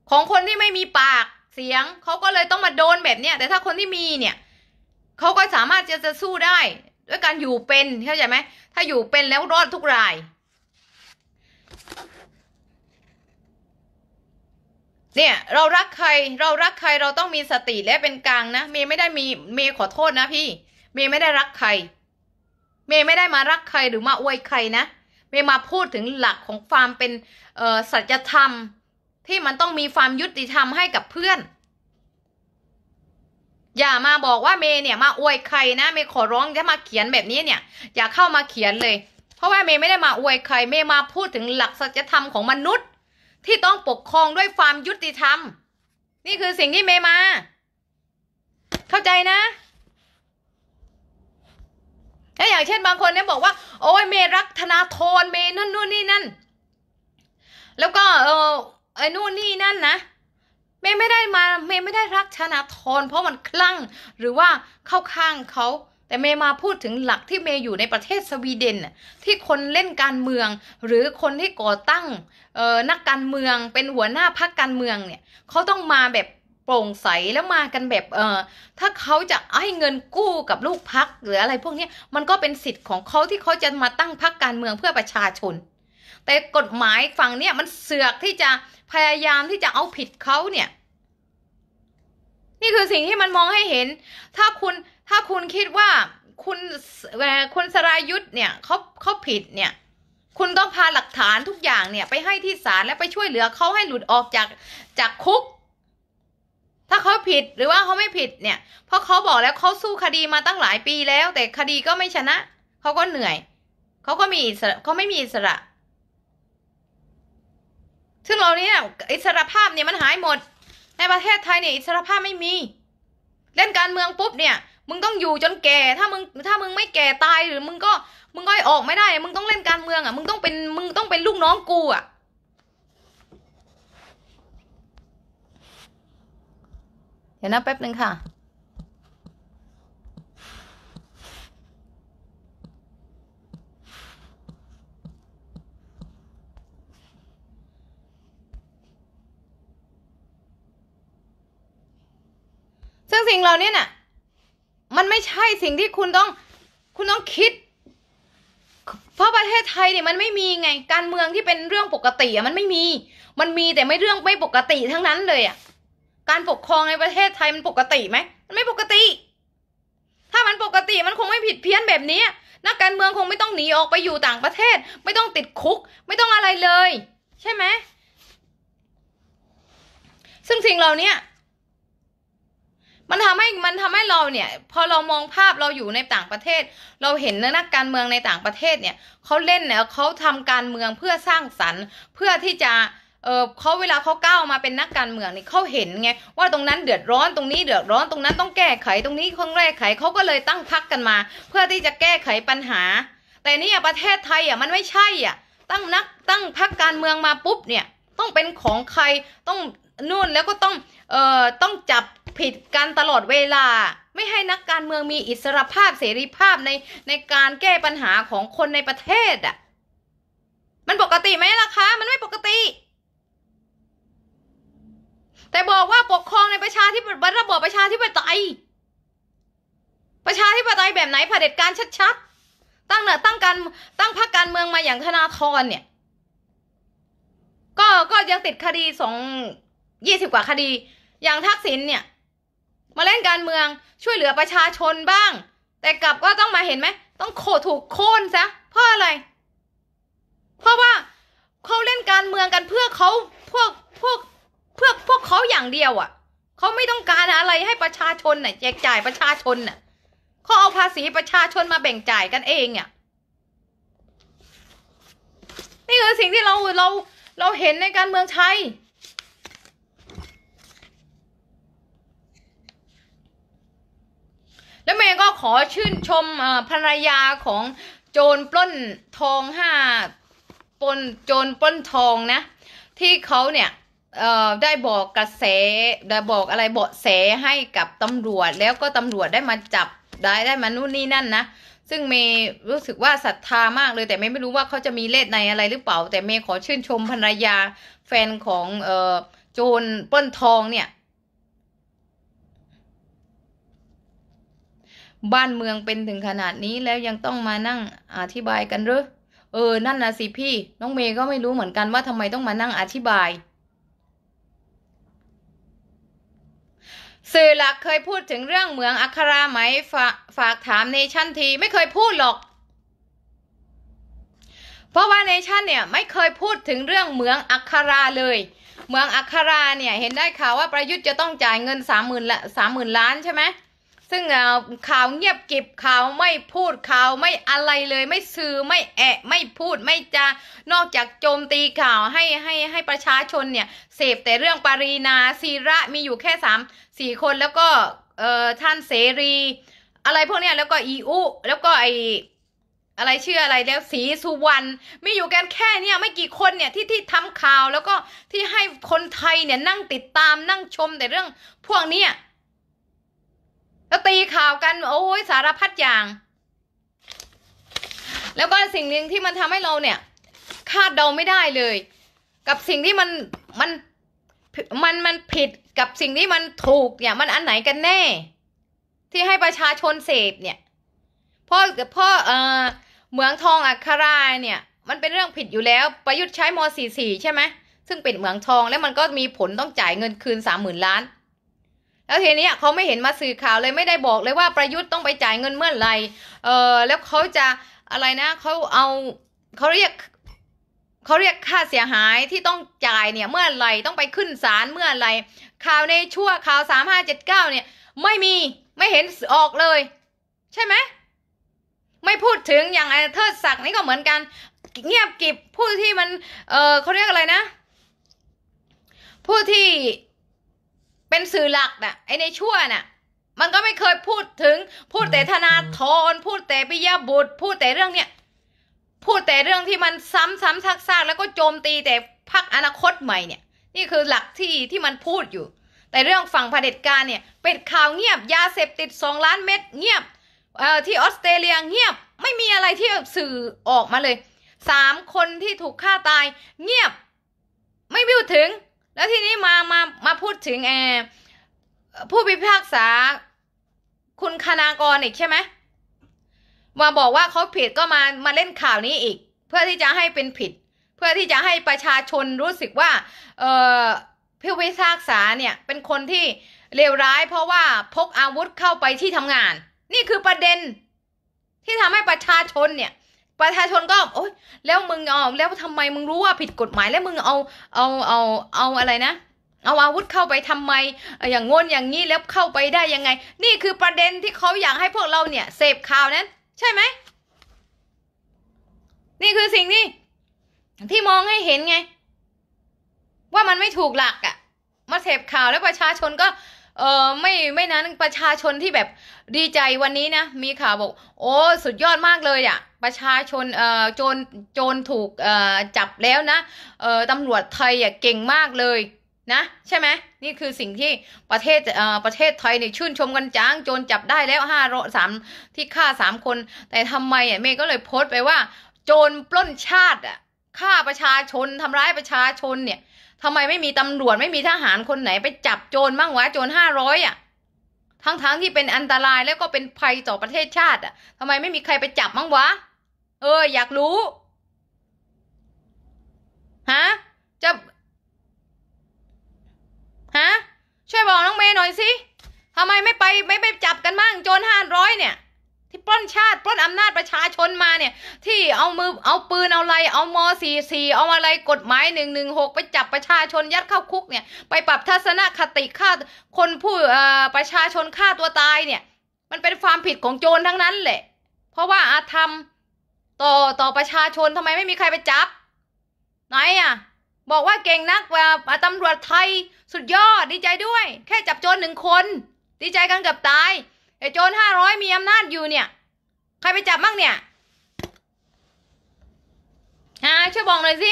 ของคนที่ไม่มีปากเสียงเขาก็เลยต้องมาโดนแบบเนี้ยแต่ถ้าคนที่มีเนี่ยเขาก็สามารถจะจะสู้ได้ ด้วยการอยู่เป็นเข้าใจไหมถ้าอยู่เป็นแล้วรอดทุกรายเนี่ยเรารักใครเรารักใครเราต้องมีสติและเป็นกลางนะ เมย์ไม่ได้มีเมย์ขอโทษนะพี่ เมย์ไม่ได้รักใคร เมย์ไม่ได้มารักใครหรือมาอวยใครนะเมย์มาพูดถึงหลักของความเป็นสัจธรรมที่มันต้องมีความยุติธรรมให้กับเพื่อน อย่ามาบอกว่าเมย์เนี่ยมาอวยใครนะ เมย์ขอร้องอย่ามาเขียนแบบนี้เนี่ยอย่าเข้ามาเขียนเลย เพราะว่าเมย์ไม่ได้มาอวยใคร เมย์มาพูดถึงหลักสัจธรรมของมนุษย์ที่ต้องปกครองด้วยความยุติธรรม นี่คือสิ่งที่เมมา เข้าใจนะถ้าอย่างเช่นบางคนเนี่ยบอกว่า โอ้ยเมรักธนาธรเมนั่นนู่นนี่นั่น แล้วก็เออไอ้นู่นนี่นั่นนะเมไม่ได้มาเมไม่ได้รักธนาธรเพราะมันคลั่ง หรือว่าเข้าข้างเขาแต่เมย์มาพูดถึงหลักที่เมย์อยู่ในประเทศสวีเดนที่คนเล่นการเมือง หรือคนที่ก่อตั้งนักการเมือง เป็นหัวหน้าพรรคการเมืองเนี่ยเขาต้องมาแบบโปร่งใสแล้วมากันแบบเออถ้าเขาจะให้เงินกู้กับลูกพรรคหรืออะไรพวกนี้มันก็เป็นสิทธิ์ของเขาที่เขาจะมาตั้งพรรคการเมืองเพื่อประชาชน แต่กฎหมายฝั่งเนี้ยมันเสือกที่จะพยายามที่จะเอาผิดเขาเนี่ย นี่คือสิ่งที่มันมองให้เห็น ถ้าคุณถ้าคุณคิดว่าคุณคุณสรายุทธ์เนี่ยเขาเขาผิดเนี่ย คุณต้องพาหลักฐานทุกอย่างเนี่ย ไปให้ที่ศาลและไปช่วยเหลือเขาให้หลุดออกจากจากคุก ถ้าเขาผิดหรือว่าเขาไม่ผิดเนี่ย เพราะเขาบอกแล้วเขาสู้คดีมาตั้งหลายปีแล้ว แต่คดีก็ไม่ชนะ เขาก็เหนื่อย เขาก็มีอิสระเขาไม่มีอิสระซึ่งเราเนี่ย อิสระภาพเนี่ยมันหายหมด ในประเทศไทยเนี่ยอิสระภาพไม่มี เล่นการเมืองปุ๊บเนี่ยมึงต้องอยู่จนแก่ ถ้ามึงถ้ามึงไม่แก่ตาย หรือมึงก็ มึงก็ออกไม่ได้ มึงต้องเล่นการเมืองอ่ะ มึงต้องเป็นมึงต้องเป็นลูกน้องกูอ่ะ เดี๋ยวนะแป๊บหนึ่งค่ะ ซึ่งสิ่งเหล่านี้น่ะมันไม่ใช่สิ่งที่คุณต้อง คุณต้องคิดเพราะประเทศไทยเนี่ยมันไม่มีไง การเมืองที่เป็นเรื่องปกติอะมันไม่มี มันมีแต่ไม่เรื่องไม่ปกติทั้งนั้นเลยอะการปกครองในประเทศไทยมันปกติไหมมันไม่ปกติ ถ้ามันปกติมันคงไม่ผิดเพี้ยนแบบนี้นักการเมืองคงไม่ต้องหนีออกไปอยู่ต่างประเทศ ไม่ต้องติดคุก ไม่ต้องอะไรเลย ใช่ไหม ซึ่งสิ่งเหล่านี้มันทำให้มันทำให้เราเนี่ยพอเรามองภาพเราอยู่ในต่างประเทศ เราเห็นนักการเมืองในต่างประเทศเนี่ยเขาเล่นเนี่ยเขาทำการเมืองเพื่อสร้างสรรค์เพื่อที่จะ เออเขาเวลาเขาก้าวมาเป็นนักการเมืองนี่เขาเห็นไง ว่าตรงนั้นเดือดร้อนตรงนี้เดือดร้อนตรงนั้นต้องแก้ไขตรงนี้ต้องแก้ไขเขาก็เลยตั้งพักกันมา เพื่อที่จะแก้ไขปัญหา แต่นี่ประเทศไทยอ่ะมันไม่ใช่อ่ะตั้งนักตั้งพักการเมืองมาปุ๊บเนี่ยต้องเป็นของใครต้องนู่นแล้วก็ต้องเอ่อต้องจับผิดกันตลอดเวลาไม่ให้นักการเมืองมีอิสรภาพเสรีภาพในในการแก้ปัญหาของคนในประเทศ อ่ะ มันปกติไหมล่ะคะ มันไม่ปกติ แต่บอกว่าปกครองในประชาธิปไตยระบอบประชาธิปไตยประชาธิปไตยแบบไหนเผด็จการชัดๆ ตั้งเนี่อตั้งการตั้งพรรคการเมืองมาอย่างธนาธรเนี่ย ก็ก็ยังติดคดีสองยี่สิบกว่าคดี อย่างทักษิณเนี่ยมาเล่นการเมืองช่วยเหลือประชาชนบ้าง แต่กลับก็ต้องมาเห็นไหมต้องโคถูกโค่นซะเพราะอะไร เพราะว่าเขาเล่นการเมืองกันเพื่อเขาพวกพวกเพื่อพวกเขาอย่างเดียวอะ่ะเขาไม่ต้องการอะไรให้ประชาชนน่ะแจกจ่ายประชาชนน่ะเขาเอาภาษีประชาชนมาแบ่งจ่ายกันเองอะ่ะนี่คือสิ่งที่เราเราเราเห็นในการเมืองไทยแล้วเมย์ก็ขอชื่นชมภรรยาของโจรปล้นทองห้าปนโจรปล้นทอง นะ ที่เขาเนี่ยได้บอกกระแสได้บอกอะไรเบาะแสให้กับตำรวจแล้วก็ตำรวจได้มาจับได้ได้มานู่นนี่นั่นนะ ซึ่งเมย์รู้สึกว่าศรัทธามากเลย แต่เมย์ไม่รู้ว่าเขาจะมีเลขในอะไรหรือเปล่า แต่เมย์ขอชื่นชมภรรยาแฟนของโจรปล้นทองเนี่ยบ้านเมืองเป็นถึงขนาดนี้แล้วยังต้องมานั่งอธิบายกันหรือเออ นั่นนะสิพี่ น้องเมย์ก็ไม่รู้เหมือนกันว่าทำไมต้องมานั่งอธิบาย สื่อหลักเคยพูดถึงเรื่องเมืองอัคราไหมฝาฝากถามเนชั่นที ไม่เคยพูดหรอก เพราะว่าเนชั่นเนี่ยไม่เคยพูดถึงเรื่องเมืองอัคราเลย เมืองอัคราเนี่ยเห็นได้ข่าวว่าประยุทธ์จะต้องจ่ายเงินสามหมื่นละสามหมื่นล้านใช่ไหมซึ่งข่าวเงียบกิบข่าวไม่พูดข่าวไม่อะไรเลยไม่ซื้อไม่แอะไม่พูดไม่จะนอกจากโจมตีข่าวให้ให้ให้ประชาชนเนี่ยเสพแต่เรื่องปรีนาศีระมีอยู่แค่สามสี่คนแล้วก็เอ่อท่านเสรีอะไรพวกเนี้ยแล้วก็อีอุแล้วก็ไออะไรชื่ออะไรแล้วสีสุวรรณมีอยู่กันแค่เนี่ยไม่กี่คนเนี่ยที่ที่ทำข่าวแล้วก็ที่ให้คนไทยเนี่ยนั่งติดตามนั่งชมแต่เรื่องพวกเนี้ยแล้วตีข่าวกันโอ้ยสารพัดอย่าง แล้วก็สิ่งหนึ่งที่มันทำให้เราเนี่ย คาดเดาไม่ได้เลย กับสิ่งที่มันมันมันมันผิดกับสิ่งที่มันถูกเนี่ยมันอันไหนกันแน่ ที่ให้ประชาชนเสพเนี่ยพ่อพ่อเออเหมืองทองอัครายเนี่ย มันเป็นเรื่องผิดอยู่แล้วประยุทธ์ใช้ม .44 ใช่ไหมซึ่งเป็นเหมืองทองแล้วมันก็มีผลต้องจ่ายเงินคืนสามหมื่นล้านแล้วทีนี้เขาไม่เห็นมาสื่อข่าวเลยไม่ได้บอกเลยว่าประยุทธ์ต้องไปจ่ายเงินเมื่อไหร่เออแล้วเขาจะอะไรนะเขาเอาเขาเรียกเขาเรียกค่าเสียหายที่ต้องจ่ายเนี่ย เมื่อไหร่ต้องไปขึ้นศาลเมื่อไหร่ข่าวในชั่วข่าวสามห้าเจ็ดเก้าเนี่ย ไม่มีไม่เห็นออกเลย ใช่ไหมไม่พูดถึงอย่างไอ้เทิดศักดิ์นี่ก็เหมือนกัน เงียบกิบผู้ที่มัน เออเขาเรียกอะไรนะ ผู้ที่เป็นสื่อหลักนะ่ะไอในชั่วน่ะมันก็ไม่เคยพูดถึงพูดแต่ธนาธรพูดแต่พิยาบุตร พูดแต่เรื่องเนี้ยพูดแต่เรื่องที่มันซ้ำซ้ำซากซากแล้วก็โจมตีแต่พักอนาคตใหม่เนี่ย นี่คือหลักที่ที่มันพูดอยู่ แต่เรื่องฝั่งเผด็จการเนี่ยเป็นข่าวเงียบยาเสพติดสองล้านเม็ดเงียบเอ่อที่ออสเตรเลียเงียบไม่มีอะไรที่สื่อออกมาเลยสามคนที่ถูกฆ่าตายเงียบไม่พูดถึงแล้วทีนี้มา มา มาพูดถึงแอ ผู้พิพากษา คุณคณากรอีกใช่ไหมมาบอกว่าเขาผิดก็มา มาเล่นข่าวนี้อีก เพื่อที่จะให้เป็นผิด เพื่อที่จะให้ประชาชนรู้สึกว่า เออผู้พิพากษาเนี่ย เป็นคนที่เลวร้าย เพราะว่าพกอาวุธเข้าไปที่ทำงาน นี่คือประเด็นที่ทำให้ประชาชนเนี่ยประชาชนก็โอ๊ยแล้วมึงเอาแล้วทำไมมึงรู้ว่าผิดกฎหมายแล้วมึงเอา เอาเอาเอาอะไรนะ เอาอาวุธเข้าไปทำไมอย่างงนอย่างนี้แล้วเข้าไปได้ยังไง นี่คือประเด็นที่เขาอยากให้พวกเราเนี่ย เสพข่าวนั้นใช่ไหม นี่คือสิ่งที่ที่มองให้เห็นไง ว่ามันไม่ถูกหลักอะ่ะ มาเสพข่าวแล้วประชาชนก็เออไม่ไม่นั้นประชาชนที่แบบดีใจวันนี้นะ มีข่าวบอก โอ้ สุดยอดมากเลยอะ่ะ ประชาชนเอ่อโจรโจรถูกเอ่อจับแล้วนะเอ่อตำรวจไทยอ่ะเก่งมากเลยนะใช่ไหมนี่คือสิ่งที่ประเทศเอ่อประเทศไทยเนี่ยชื่นชมกันจ้าง โจรจับได้แล้วห้ารอยสามที่ฆ่าสามคนแต่ทำไมอ่ะเมย์ก็เลยโพสต์ไปว่า โจรปล้นชาติอ่ะฆ่าประชาชน ทำร้ายประชาชนเนี่ย ทำไมไม่มีตำรวจไม่มีทหารคนไหนไปจับโจรบ้างวะโจรห้าร้อยอ่ะ ทั้งๆทที่เป็นอันตรายแล้วก็เป็นภัยต่อประเทศชาติ อ่ะทำไมไม่มีใครไปจับบ้างวะ เออ อยากรู้ฮะจะฮะช่วยบอกน้องเมย์หน่อยสิทำไมไม่ไปไม่ไปจับกันบ้างโจรห้าร้อยเนี่ยที่ปล้นชาติปล้นอำนาจประชาชนมาเนี่ย ที่เอามือเอาปืนเอาอะไร เอามสี่สี่เอาอะไรกฎหมายหนึ่งหนึ่งหกไปจับประชาชนยัดเข้าคุกเนี่ย ไปปรับทัศนคติฆ่าคนผู้ประชาชนฆ่าตัวตายเนี่ย มันเป็นความผิดของโจรทั้งนั้นแหละ เพราะว่าอาธรรม ต่อต่อประชาชนทำไมไม่มีใครไปจับ ไหนอ่ะบอกว่าเก่งนักว่าตำรวจไทยสุดยอดดีใจด้วย แค่จับโจรหนึ่งคน ดีใจกันเกือบตายไอ้โจรห้าร้อยมีอำนาจอยู่เนี่ยใครไปจับบ้างเนี่ยฮะช่วยบอกหน่อยสิ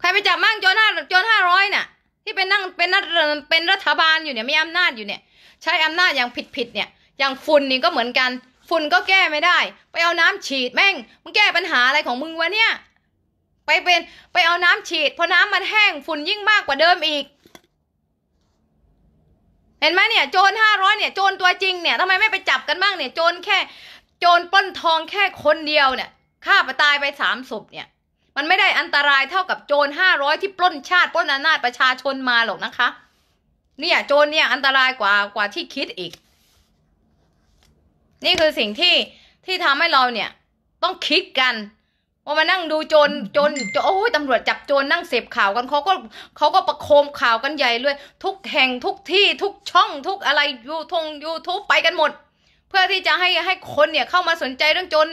ใครไปจับบ้างโจรห้าโจรห้าร้อยน่ะที่เป็นนั่งเป็นรัฐเป็นรัฐบาลอยู่เนี่ยมีอำนาจอยู่เนี่ย ใช้อำนาจอย่างผิดผิดเนี่ย อย่างฝุ่นนี่ก็เหมือนกัน ฝุ่นก็แก้ไม่ได้ ไปเอาน้ำฉีดแม่งมึงแก้ปัญหาอะไรของมึงวะเนี่ย ไปเป็นไปเอาน้ำฉีดพอน้ำมันแห้งฝุ่นยิ่งมากกว่าเดิมอีกเห็นไหมเนี่ยโจรห้าร้อยเนี่ยโจรตัวจริงเนี่ยทำไมไม่ไปจับกันบ้างเนี่ยโจรแค่ โจรปล้นทองแค่คนเดียวเนี่ยฆ่าไปตายไปสามศพเนี่ย มันไม่ได้อันตรายเท่ากับโจรห้าร้อยที่ปล้นชาติปล้นอำนาจประชาชนมาหรอกนะคะ เนี่ย โจรเนี่ยอันตรายกว่ากว่าที่คิดอีก นี่คือสิ่งที่ที่ทำให้เราเนี่ยต้องคิดกันว่ามานั่งดูโจรโจรโจโอ้ยตำรวจจับโจรนั่งเสพข่าวกันเขาก็เขาก็ประโคมข่าวกันใหญ่เลย ทุกแห่งทุกที่ทุกช่อง ทุกอะไรยูทงยูทูบไปกันหมด เพื่อที่จะให้ให้คนเนี่ย เข้ามาสนใจเรื่องโจร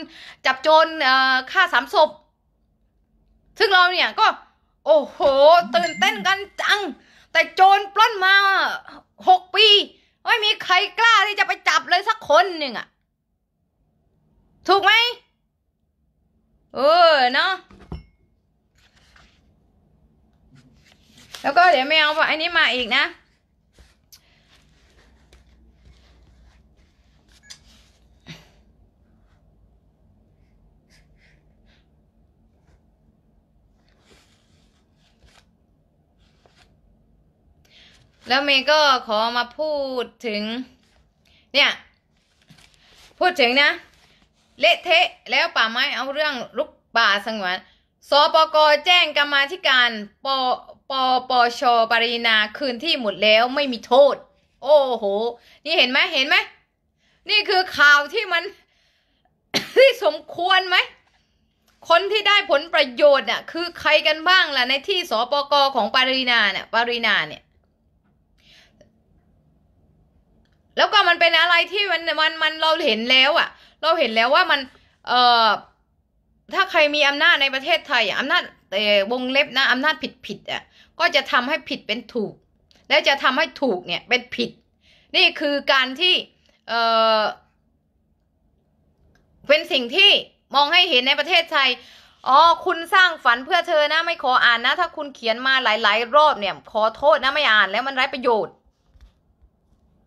จับโจรฆ่าสามศพ ซึ่งเราเนี่ยก็ โอ้โห ตื่นเต้นกันจัง แต่โจรปล้นมาหกปี ไม่มีใครกล้าที่จะไปจับเลยสักคนหนึ่งอะถูกไหมเออเนาะแล้วก็เดี๋ยวแมวออ้นี้มาอีกนะ แล้วเมย์ก็ขอมาพูดถึง เนี่ย พูดถึงนะเละเทะแล้วป่าไม้เอาเรื่องลุกป่าสงวน สปกแจ้งกรรมธิการ ปปปช ปรีนาคืนที่หมดแล้วไม่มีโทษ โอ้โห นี่เห็นไหมเห็นไหม นี่คือข่าวที่มันที่สมควรไหม คนที่ได้ผลประโยชน์น่ะคือใครกันบ้างล่ะในที่สปกของปรีนาเนี่ยปรีนาเนี่ย แล้วก็มันเป็นอะไรที่มัน มันมันเราเห็นแล้วอะ่ะเราเห็นแล้วว่ามันเอ่อถ้าใครมีอำนาจในประเทศไทยอำนาจ แต่วงเล็บนะอำนาจผิดผิดอ่ะ ก็จะทำให้ผิดเป็นถูก แล้วจะทำให้ถูกเนี่ยเป็นผิด นี่คือการที่เอ่อเป็นสิ่งที่มองให้เห็นในประเทศไทย อ๋อคุณสร้าง ฝันเพื่อเธอนะไม่ขออ่านนะ ถ้าคุณเขียนมาหลายๆ รอบเนี่ยขอโทษนะไม่อ่าน แล้วมันไร้ประโยชน์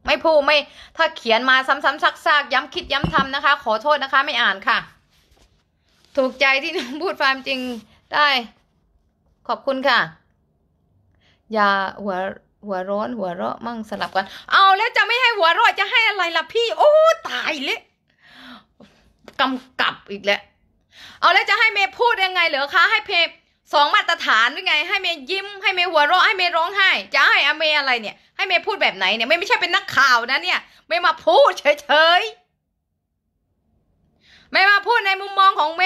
ไม่พูดไม่ถ้าเขียนมาซ้ำๆซักๆ ย้ำคิดย้ำทำนะคะขอโทษนะคะไม่อ่านค่ะ ถูกใจที่น้องพูดความจริงได้ ขอบคุณค่ะ อย่า หัวหัวร้อนหัวเราะมั่งสลับกัน เอาแล้วจะไม่ให้หัวเราะจะให้อะไรล่ะพี่ โอ้ตายเลยกำกับอีกแล้ว เอาแล้วจะให้เมย์พูดยังไงเหรอคะให้เพสองมาตรฐานด้วยไง ให้เมยิ้มให้เมยหัวเราะให้เมร้องไห้ จะให้อเมอะไรเนี่ย ให้เมพูดแบบไหนเนี่ย ไม่ไม่ใช่เป็นนักข่าวนะเนี่ย ไม่มาพูดเฉยๆไม่มาพูดในมุมมองของเม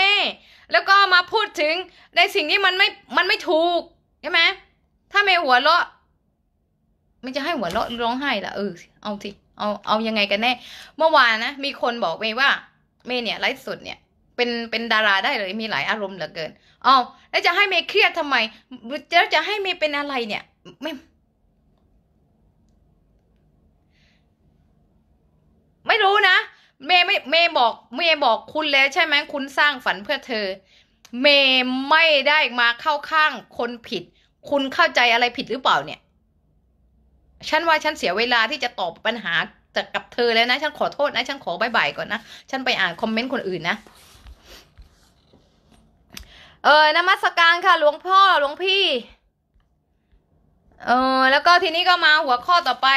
แล้วก็มาพูดถึงในสิ่งที่มันไม่มันไม่ถูกใช่ไหมถ้าเมหัวเราะม่จะให้หัวเราะร้องไห้ละเออเอาสิเอาเอายังไงกันแน่ เมื่อวานนะมีคนบอกเมยว่า เม เนี่ยไลฟ์สดเนี่ยเป็น เป็นดาราได้เลยมีหลายอารมณ์เหลือเกิน อ้าวแล้วจะให้เมย์เครียดทำไมแล้วจะให้เมย์เป็นอะไรเนี่ย ไม่ไม่รู้นะเมย์ไม่เมย์บอกเมย์บอกคุณแล้ว ใช่ไหมคุณสร้างฝันเพื่อเธอเมย์ไม่ได้มาเข้าข้างคนผิด คุณเข้าใจอะไรผิดหรือเปล่าเนี่ยฉันว่าฉันเสียเวลาที่จะตอบปัญหาจากกับเธอแล้วนะฉันขอโทษนะฉันขอบายบายก่อนนะฉันไปอ่านคอมเมนต์คนอื่นนะเออนมัสการ ค่ะ หลวงพ่อ หลวงพี่ เออแล้วก็ทีนี้ก็มาหัวข้อต่อไป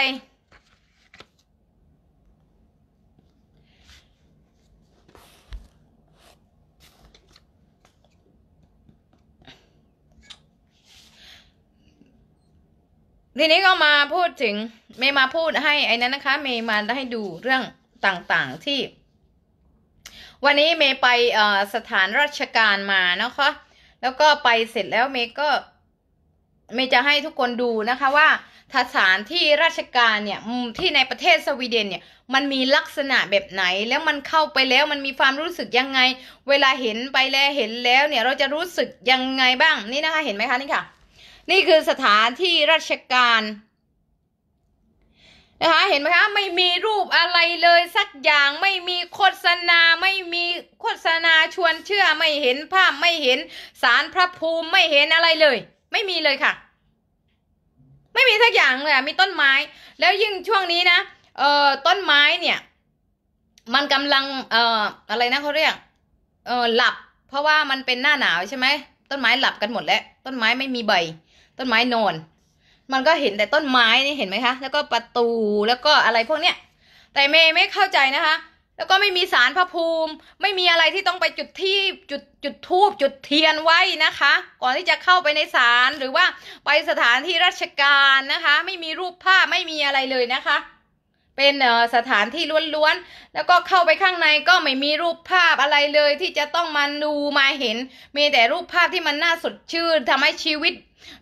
ทีนี้ก็มาพูดถึงไม่มาพูดให้ ไอ้นั้นนะคะ เมมาได้ให้ดูเรื่องต่างๆที่วันนี้เมย์ไปสถานราชการมานะคะ แล้วก็ไปเสร็จแล้วเมย์ก็เมย์จะให้ทุกคนดูนะคะ ว่าสถานที่ราชการเนี่ยที่ในประเทศสวีเดนเนี่ยมันมีลักษณะแบบไหน แล้วมันเข้าไปแล้วมันมีความรู้สึกยังไง เวลาเห็นไปแล้วเห็นแล้วเนี่ย เราจะรู้สึกยังไงบ้าง นี่นะคะเห็นไหมคะนี่ค่ะ นี่คือสถานที่ราชการนะคะเห็นไหมคะไม่มีรูปอะไรเลย สักอย่างไม่มีโฆษณาไม่มีโฆษณาชวนเชื่อไม่เห็นภาพไม่เห็นสารพระภูมิไม่เห็นอะไรเลย ไม่มีเลยค่ะ ไม่มีสักอย่างเลยมีต้นไม้ แล้วยิ่งช่วงนี้นะเอ่อต้นไม้เนี่ย มันกำลัง เอ่ออะไรนะเขาเรียกเอ่อหลับ เพราะว่ามันเป็นหน้าหนาวใช่ไหมต้นไม้ หลับกันหมดแล้วต้นไม้ไม่มีใบ ต้นไม้นอนมันก็เห็นแต่ต้นไม้นี่เห็นไหมคะแล้วก็ประตูแล้วก็อะไรพวกเนี้ย แต่เมย์ไม่เข้าใจนะคะ แล้วก็ไม่มีสารพระภูมิ ไม่มีอะไรที่ต้องไปจุดที่จุดจุดทูบจุดเทียนไว้นะคะ ก่อนที่จะเข้าไปในศาลหรือว่าไปสถานที่ราชการนะคะไม่มีรูปภาพไม่มีอะไรเลยนะคะ เป็นสถานที่ล้วนๆแล้วก็เข้าไปข้างในก็ไม่มีรูปภาพอะไรเลย ที่จะต้องมาดูมาเห็นมีแต่รูปภาพที่มันน่าสดชื่นทำให้ชีวิต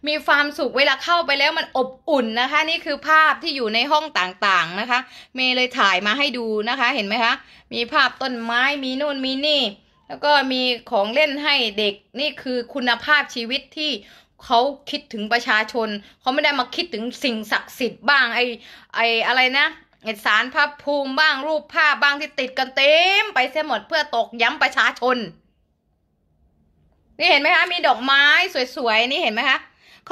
มีความสุขเวลาเข้าไปแล้วมันอบอุ่นนะคะ นี่คือภาพที่อยู่ในห้องต่างๆนะคะ เมย์เลยถ่ายมาให้ดูนะคะ เห็นไหมคะ มีภาพต้นไม้มีนู่นมีนี่ แล้วก็มีของเล่นให้เด็กนี่คือคุณภาพชีวิตที่เขาคิดถึงประชาชนเขาไม่ได้มาคิดถึงสิ่งศักดิ์สิทธิ์บ้างไอไออะไรนะเอกสารภาพภูมิบ้างรูปภาพบ้างที่ติดกันเต็มไปเสียหมดเพื่อตกย้ำประชาชน นี่เห็นไหมคะมีดอกไม้สวยๆนี่เห็นไหมคะ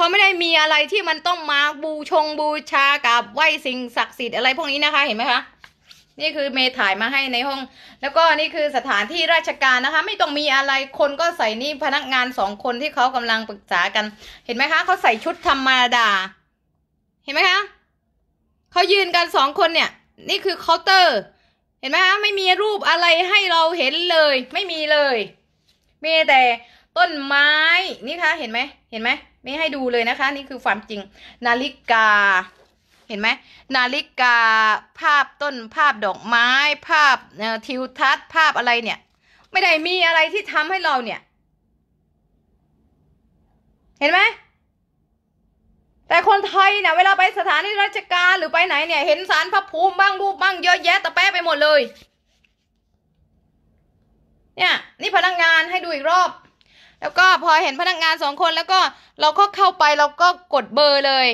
เขาไม่ได้มีอะไรที่มันต้องมาบูชง บูชากับไหวสิ่งศักดิ์สิทธิ์อะไรพวกนี้นะคะเห็นไหมคะ นี่คือเมย์ถ่ายมาให้ในห้อง แล้วก็นี่คือสถานที่ราชการนะคะ ไม่ต้องมีอะไรคนก็ใส่นี่พนักงานสองคนที่เขากำลังปรึกษากัน เห็นไหมคะเขาใส่ชุดธรรมดาเห็นไหมคะเขายืนกันสองคนเนี่ย นี่คือเคาน์เตอร์ เห็นไหมคะไม่มีรูปอะไรให้เราเห็นเลย ไม่มีเลยมีแต่ต้นไม้นี่คะเห็นไหมเห็นไหมนี่ให้ดูเลยนะคะ นี่คือความจริง นาฬิกา เห็นไหมนาฬิกาภาพต้นภาพดอกไม้ภาพทิวทัศน์ภาพอะไรเนี่ย ไม่ได้มีอะไรที่ทำให้เราเนี่ย เห็นไหมแต่คนไทยเนี่ยเวลาไปสถานที่ราชการหรือไปไหนเนี่ย เห็นสารพระภูมิบ้างรูปบ้างเยอะแยะตะแปะไปหมดเลย เนี่ยนี่พนักงานให้ดูอีกรอบแล้วก็พอเห็นพนักงานสองคน แล้วก็เราก็เข้าไปเราก็กดเบอร์เลย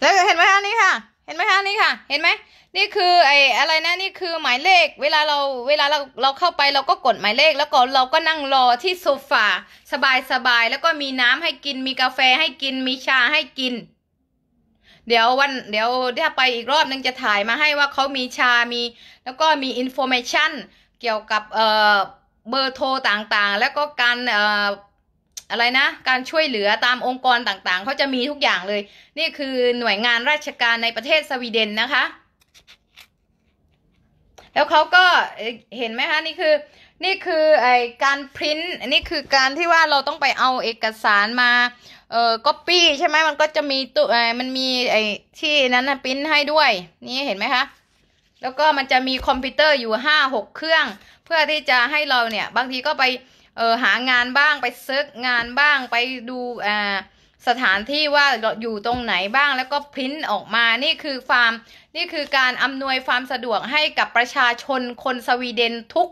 แล้วเห็นไหมคะนี่ค่ะเห็นไหมคะนี่ค่ะ เห็นไหมนี่คือ ไอ้อะไรนะนี่คือหมายเลข เวลาเราเวลาเราเราเข้าไปเราก็กดหมายเลข แล้วก็เราก็นั่งรอที่โซฟาสบายสบายแล้วก็มีน้ำให้กินมีกาแฟให้กินมีชาให้กิน เดี๋ยววันเดี๋ยวถ้าไปอีกรอบนึงจะถ่ายมาให้ว่าเขามีชามี แล้วก็มีอินโฟเมชันเกี่ยวกับเอ่อเบอร์โทรต่างๆ แล้วก็การเอ่ออะไรนะ การช่วยเหลือตามองค์กรต่างๆ เขาจะมีทุกอย่างเลย นี่คือหน่วยงานราชการในประเทศสวีเดนนะคะ แล้วเขาก็เห็นไหมคะ นี่คือ นี่คือไอการพิมพ์นี่คือการที่ว่าเราต้องไปเอาเอกสารมา เอ่อก๊อปปี้ใช่ไหม มันก็จะมีตัวมันมีไอที่นั้นนะพิมพ์ให้ด้วย นี่เห็นไหมคะแล้วก็มันจะมีคอมพิวเตอร์อยู่ห้าหกเครื่อง เพื่อที่จะให้เราเนี่ย บางทีก็ไป เออหางานบ้างไปเซิร์ชงานบ้างไปดูอ่า สถานที่ว่าอยู่ตรงไหนบ้างแล้วก็พิมพ์ออกมานี่คือฟาร์ม นี่คือการอำนวยความสะดวกให้กับประชาชนคนสวีเดนทุก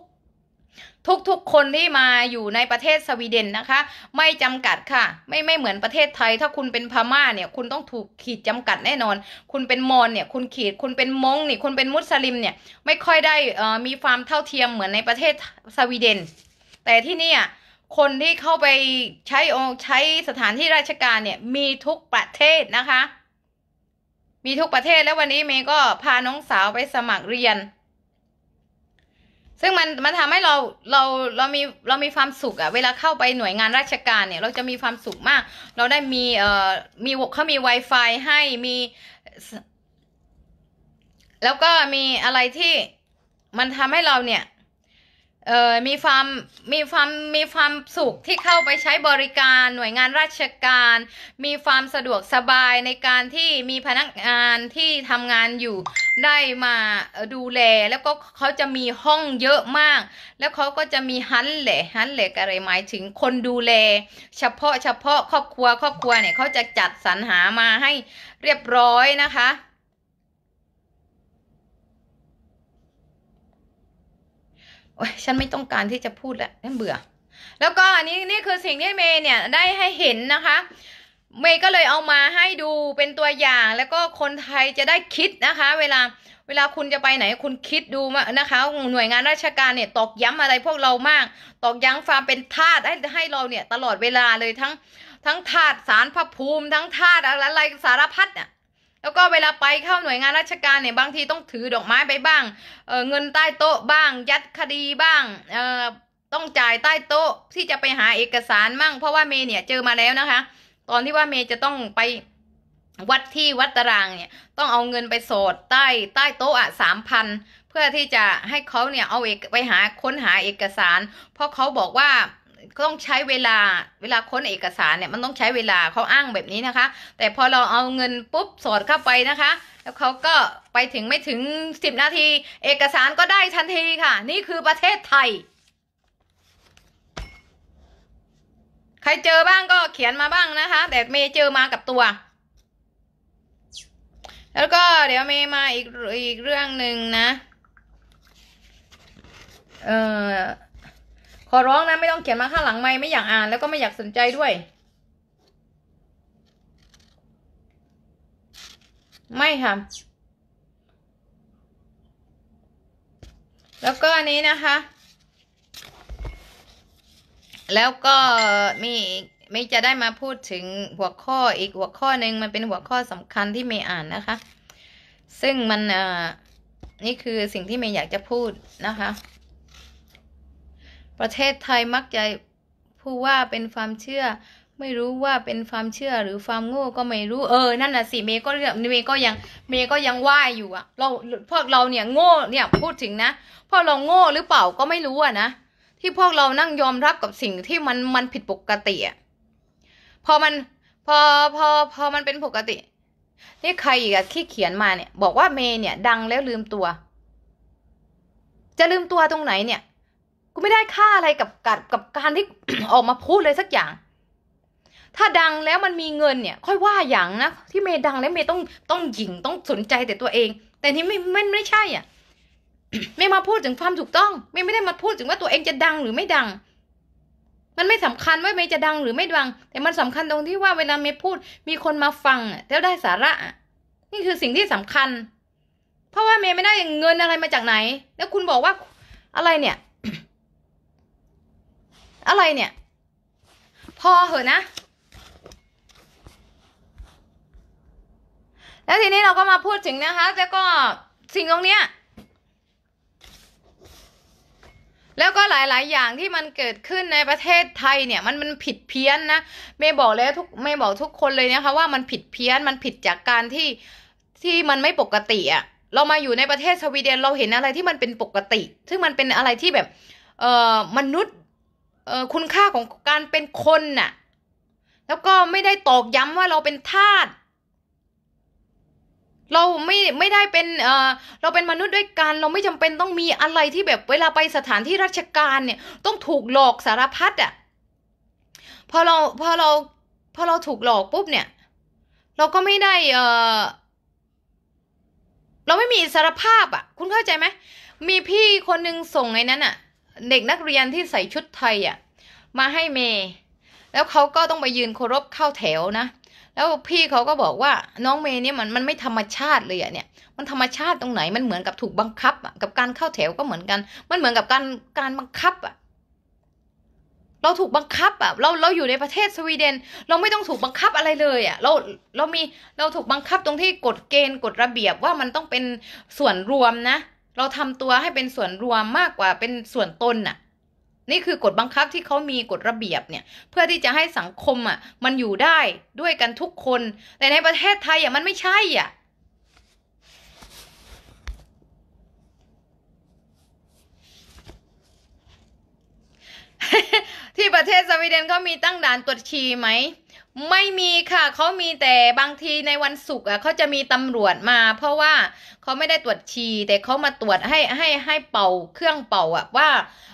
ทุก ๆ คนที่มาอยู่ในประเทศสวีเดนนะคะ ไม่จำกัดค่ะไม่ไม่เหมือนประเทศไทย ถ้าคุณเป็นพม่าเนี่ย คุณต้องถูกขีดจำกัดแน่นอน คุณเป็นมอญเนี่ย คุณขีดคุณเป็นมงนี่คุณเป็นมุสลิมเนี่ย ไม่ค่อยได้อ่มีความเท่าเทียมเหมือนในประเทศสวีเดนแต่ที่นี่คนที่เข้าไปใช้ใช้สถานที่ราชการเนี่ย มีทุกประเทศนะคะ มีทุกประเทศแล้ววันนี้เมย์ก็พาน้องสาวไปสมัครเรียนซึ่งมันมันทำให้เราเราเรามีเรามีความสุขอะเวลาเข้าไปหน่วยงานราชการเนี่ย เราจะมีความสุขมาก เราได้มีเอ่อมีเขามี Wi-Fi ให้มี แล้วก็มีอะไรที่มันทำให้เราเนี่ยเออมีความมีความมีความสุขที่เข้าไปใช้บริการหน่วยงานราชการ มีความสะดวกสบายในการที่มีพนักงานที่ทำงานอยู่ได้มาดูแล แล้วก็เขาจะมีห้องเยอะมาก แล้วเขาก็จะมีฮันเหล่ฮันเหล่อะไรหมาย ถึงคนดูแล เฉพาะเฉพาะครอบครัวครอบครัวเนี่ยเขาจะจัดสรรหามาให้เรียบร้อยนะคะโอ้ยฉันไม่ต้องการที่จะพูดแล้วฉันเบื่อ แล้วก็อันนี้นี่คือสิ่งที่เมย์เนี่ยได้ให้เห็นนะคะ เมย์ก็เลยเอามาให้ดูเป็นตัวอย่าง แล้วก็คนไทยจะได้คิดนะคะ เวลาเวลาคุณจะไปไหนคุณคิดดูมานะคะ หน่วยงานราชการเนี่ยตอกย้ำอะไรพวกเรามาก ตอกย้ำความเป็นทาสให้ให้เราเนี่ยตลอดเวลาเลยทั้งทั้งทาสสารพระภูมิทั้งทาสอะไรสารพัดเนี่ยแล้วก็เวลาไปเข้าหน่วยงานราชการเนี่ย บางทีต้องถือดอกไม้ไปบ้างเเงินใต้โต๊ะบ้าง ยัดคดีบ้างต้องจ่ายใต้โต๊ะที่จะไปหาเอกสารมั่งเพราะว่าเมย์เนี่ยเจอมาแล้วนะคะ ตอนที่ว่าเมย์จะต้องไปวัดที่วัดตารางเนี่ยต้องเอาเงินไปสดใต้ใต้โต๊ะอ่ะสามพันเพื่อที่จะให้เขาเนี่ยเอาเอกไปหาค้นหาเอกสาร เพราะเขาบอกว่าต้องใช้เวลา เวลาค้นเอกสารเนี่ยมันต้องใช้เวลาเขาอ้างแบบนี้นะคะ แต่พอเราเอาเงินปุ๊บสอดเข้าไปนะคะ แล้วเขาก็ไปถึงไม่ถึงสิบนาที เอกสารก็ได้ทันทีค่ะ นี่คือประเทศไทย ใครเจอบ้างก็เขียนมาบ้างนะคะแต่เมย์เจอมากับตัว แล้วก็เดี๋ยวเมย์มาอีกอีกเรื่องหนึ่งนะ เอ่อขอร้องนะไม่ต้องเขียนมาข้างหลังไม่ไม่อยากอ่านแล้วก็ไม่อยากสนใจด้วย ไม่ค่ะแล้วก็อันนี้นะคะ แล้วก็มีไม่จะได้มาพูดถึงหัวข้ออีกหัวข้อหนึ่งมันเป็นหัวข้อสำคัญที่เมย์อ่านนะคะ ซึ่งมันอ่านี่คือสิ่งที่เมย์อยากจะพูดนะคะประเทศไทยมักจะพูดว่าเป็นความเชื่อ ไม่รู้ว่าเป็นความเชื่อ หรือความโง่ก็ไม่รู้เออนั่นน่ะสิเมย์ก็เรื่องเมย์ก็ยังเมย์ก็ยังว่ายอยู่อะเราพวกเราเนี่ยโง่เนี่ยพูดถึงนะพวกเราโง่หรือเปล่าก็ไม่รู้อะนะที่พวกเรานั่งยอมรับกับสิ่งที่มันมันผิดปกติอะพอมัน พอพอพอมันเป็นปกติ นี่ใครอีกอะที่เขียนมาเนี่ย บอกว่าเมย์เนี่ย ดังแล้วลืมตัว จะลืมตัวตรงไหนเนี่ยกูไม่ได้ค่าอะไรกับกับกับการที่ออกมาพูดเลยสักอย่าง ถ้าดังแล้วมันมีเงินเนี่ย ค่อยว่าอย่างนะ ที่เมย์ดังแล้วเมย์ต้องต้องหยิงต้องสนใจแต่ตัวเอง แต่นี่ไม่ไม่ไม่ใช่อ่ะไม่มาพูดถึงความถูกต้องไม่ไม่ได้มาพูดถึงว่าตัวเองจะดังหรือไม่ดัง มันไม่สำคัญว่าเมย์จะดัง หรือไม่ดัง แต่มันสำคัญตรงที่ว่าเวลาเมย์พูด มีคนมาฟังแล้วได้สาระนี่คือสิ่งที่สำคัญ เพราะว่าเมย์ไม่ได้เงินอะไรมาจากไหน แล้วคุณบอกว่าอะไรเนี่ยอะไรเนี่ยพอเหอะนะ แล้วทีนี้เราก็มาพูดถึงนะคะแล้วก็สิ่งตรงเนี้ยแล้วก็หลาย ๆ อย่างที่มันเกิดขึ้นในประเทศไทยเนี่ย มันมันผิดเพี้ยนนะเมย์บอกแล้วทุกเมย์บอกทุกคนเลยนะคะ ว่ามันผิดเพี้ยนมันผิดจากการที่ที่มันไม่ปกติอะเรามาอยู่ในประเทศสวีเดนเราเห็นอะไรที่มันเป็นปกติ ซึ่งมันเป็นอะไรที่แบบ เอ่อมนุษย์เออคุณค่าของการเป็นคนน่ะ แล้วก็ไม่ได้ตอกย้ำว่าเราเป็นทาส เราไม่ไม่ได้เป็นเออเราเป็นมนุษย์ด้วยกัน เราไม่จำเป็นต้องมีอะไรที่แบบเวลาไปสถานที่ราชการ เนี่ย ต้องถูกหลอกสารพัดอะ่ะพอเราพอเรา พอเราถูกหลอกปุ๊บเนี่ย เราก็ไม่ได้เออเราไม่มีอิสรภาพอ่ะ คุณเข้าใจไหมมีพี่คนนึงส่งไอ้นั้นอ่ะเด็กนักเรียนที่ใส่ชุดไทยอ่ะ มาให้เมย์แล้วเขาก็ต้องไปยืนเคารพเข้าแถวนะแล้วพี่เขาก็บอกว่าน้องเมย์เนี่ยมันมันไม่ธรรมชาติเลยอ่ะเนี่ย มันธรรมชาติตรงไหนมันเหมือนกับถูกบังคับอ่ะกับการเข้าแถวก็เหมือนกัน มันเหมือนกับการการบังคับอ่ะ เราถูกบังคับ อ่ะ เราเราอยู่ในประเทศสวีเดน เราไม่ต้องถูกบังคับอะไรเลยอ่ะเราเรามีเราถูกบังคับตรงที่กฎเกณฑ์กฎระเบียบว่ามันต้องเป็นส่วนรวมนะเราทำตัวให้เป็นส่วนรวมมากกว่าเป็นส่วนตนน่ะ นี่คือกฎบังคับที่เขามีกฎระเบียบเนี่ย เพื่อที่จะให้สังคมอ่ะมันอยู่ได้ด้วยกันทุกคน แต่ในประเทศไทยอ่ะมันไม่ใช่อ่ะที่ประเทศสวีเดนเขามีตั้งด่านตรวจฉี่ไหมไม่มีค่ะเขามีแต่บางทีในวันศุกร์อ่ะเขาจะมีตำรวจมา เพราะว่าเขาไม่ได้ตรวจฉี่แต่เขามาตรวจให้ให้ให้เป่าเครื่องเป่าอ่ะว่า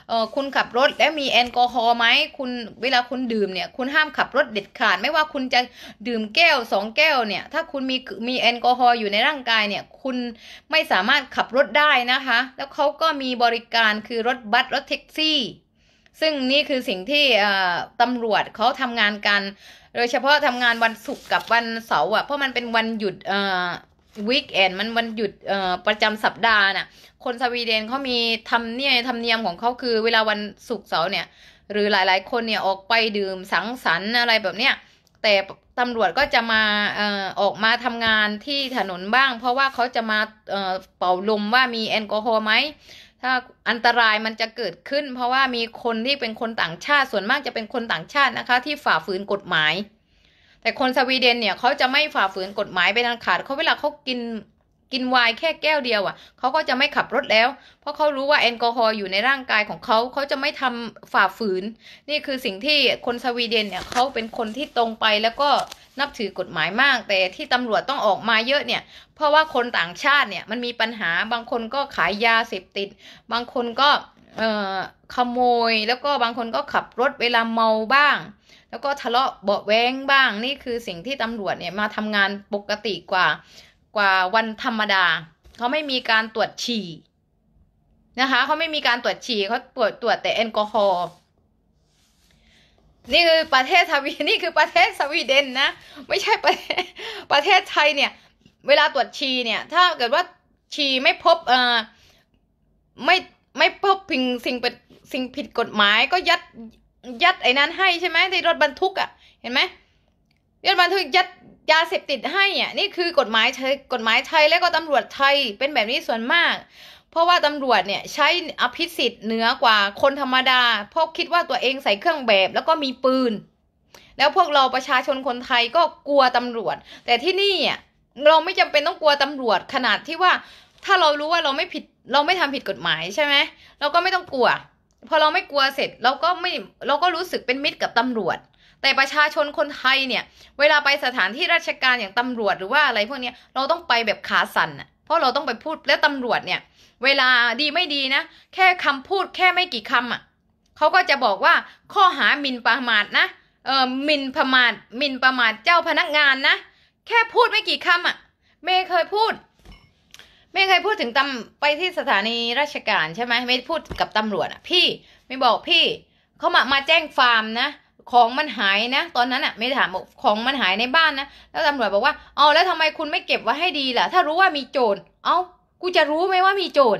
เออคุณขับรถแล้วมีแอลกอฮอล์ไหมคุณเวลาคุณดื่มเนี่ยคุณห้ามขับรถเด็ดขาด ไม่ว่าคุณจะดื่มแก้วสองแก้วเนี่ย ถ้าคุณมีมีแอลกอฮอล์อยู่ในร่างกายเนี่ยคุณไม่สามารถขับรถได้นะคะ แล้วเขาก็มีบริการคือรถบัสรถแท็กซี่ซึ่งนี่คือสิ่งที่ตำรวจเขาทำงานกัน โดยเฉพาะทำงานวันศุกร์กับวันเสาร์อ่ะเพราะมันเป็นวันหยุดวีคเอนมันวันหยุดประจำสัปดาห์น่ะคนสวีเดนเขามีทำเนี่ยทำเนียมของเขาคือเวลาวันศุกร์เสาร์เนี่ยหรือหลายๆคนเนี่ยออกไปดื่มสังสรรค์อะไรแบบเนี้ยแต่ตำรวจก็จะมาออกมาทำงานที่ถนนบ้าง เพราะว่าเขาจะมาเป่าลมว่ามีแอลกอฮอล์ไหมถ้าอันตรายมันจะเกิดขึ้น เพราะว่ามีคนที่เป็นคนต่างชาติ ส่วนมากจะเป็นคนต่างชาตินะคะ ที่ฝ่าฝืนกฎหมายแต่คนสวีเดนเนี่ยเขาจะไม่ฝ่าฝืนกฎหมายไปทางขาดเขาเวลาเขากินกินไวน์แค่แก้วเดียวอะ่ะเขาก็จะไม่ขับรถแล้ว เพราะเขารู้ว่าแอลกอฮอล์อยู่ในร่างกายของเขาเขาจะไม่ทำฝ่าฝืน นี่คือสิ่งที่คนสวีเดนเนี่ยเขาเป็นคนที่ตรงไปแล้วก็นับถือกฎหมายมาก แต่ที่ตำรวจต้องออกมาเยอะเนี่ย เพราะว่าคนต่างชาติเนี่ยมันมีปัญหา บางคนก็ขายยาเสพติด บางคนก็ขโมย แล้วก็บางคนก็ขับรถเวลาเมาบ้าง แล้วก็ทะเลาะเบาแว้งบ้าง นี่คือสิ่งที่ตำรวจเนี่ยมาทำงานปกติกว่ากว่าวันธรรมดา เขาไม่มีการตรวจฉี่นะคะ เขาไม่มีการตรวจฉี่เขาตรวจตรวจแต่แอลกอฮอล์นี่คือประเทศสวีนี่คือประเทศสวีเดนนะ ไม่ใช่ประเทศประเทศไทยเนี่ย เวลาตรวจฉี่เนี่ย ถ้าเกิดว่าฉี่ไม่พบเอ่อไม่ไม่พบพิงสิ่งเป็นสิ่งผิดกฎหมายก็ยัดยัดไอ้นั้นให้ใช่ไหมในรถบรรทุกอะ่ะเห็นไหมรถบรรทุกยัดยาเสพติดให้เนี่ยนี่คือกฎหมายไทยกฎหมายไทยและก็ตำรวจไทยเป็นแบบนี้ส่วนมาก เพราะว่าตำรวจเนี่ยใช้อภิสิทธิ์เหนือกว่าคนธรรมดาเพราะคิดว่าตัวเองใส่เครื่องแบบแล้วก็มีปืน แล้วพวกเราประชาชนคนไทยก็กลัวตำรวจ แต่ที่นี่ี่ยเราไม่จำเป็นต้องกลัวตำรวจขนาดที่ว่าถ้าเรารู้ว่าเราไม่ผิดเราไม่ทำผิดกฎหมายใช่ไหม เราก็ไม่ต้องกลัว พอเราไม่กลัวเสร็จเราก็ไม่เราก็รู้สึกเป็นมิตรกับตำรวจแต่ประชาชนคนไทยเนี่ยเวลาไปสถานที่ราชการอย่างตำรวจหรือว่าอะไรพวกนี้เราต้องไปแบบขาสั่นอะเพราะเราต้องไปพูดและตำรวจเนี่ย เวลาดีไม่ดีนะ แค่คำพูดแค่ไม่กี่คำอะเขาก็จะบอกว่าข้อหาหมินประมาทนะเออหมินประมาทหมินประมาทเจ้าพนักงานนะแค่พูดไม่กี่คำอะเมย์เคยพูดม่เคยพูดถึงตำไปที่สถานีราชการใช่ไหมไม่พูดกับตำรวจอ่ะพี่ไม่บอกพี่เขามามาแจ้งฟาร์มนะของมันหายนะตอนนั้นอะไม่ถามบอกของมันหายในบ้านนะ แล้วตำรวจบอกว่า เอาแล้วทำไมคุณไม่เก็บไว้ให้ดีล่ะ ถ้ารู้ว่ามีโจรเอา กูจะรู้ไหมว่ามีโจร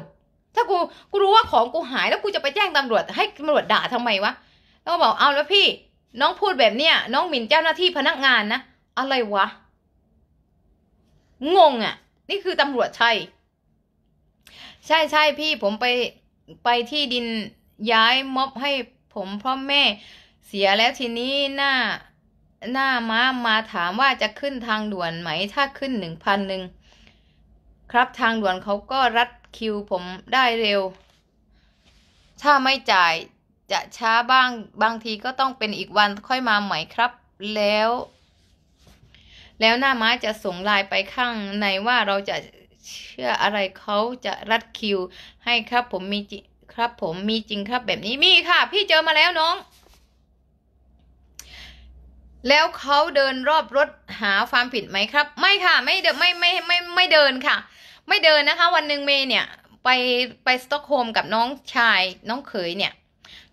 ถ้ากูกูรู้ว่าของกูหายแล้วกูจะไปแจ้งตำรวจ ให้ตำรวจด่าทำไมวะแล้วก็บอกเอาแล้วพี่น้องพูดแบบเนี้ย น้องหมิ่นเจ้าหน้าที่พนักงานนะ อะไรวะ งงอะ่ะ นี่คือตำรวจใช่ใช่ใช่พี่ ผมไปไปที่ดินย้ายม็อบให้ผมพ่อแม่เสียแล้วทีนี้หน้าหน้าม้ามาถามว่าจะขึ้นทางด่วนไหม ถ้าขึ้นหนึ่งพันหนึ่งครับทางด่วนเขาก็รัดคิวผมได้เร็ว ถ้าไม่จ่ายจะช้าบ้างบางทีก็ต้องเป็นอีกวันค่อยมาใหม่ครับแล้ว แล้วหน้าม้าจะ ส่ง ลายไปข้างในว่าเราจะเชื่ออะไรเขาจะรัดคิว ให้ครับ ผมมีครับ ผมมีจริงครับแบบนี้มีค่ะ พี่เจอมาแล้วน้องแล้วเขาเดินรอบรถหาความผิดไหมครับ ไม่ค่ะ ไม่เดินไม่ไม่ไม่ไม่เดินค่ะ ไม่เดินนะคะ วันหนึ่งเมย์เนี่ยไปไปสต็อกโฮมกับน้องชายน้องเขยเนี่ย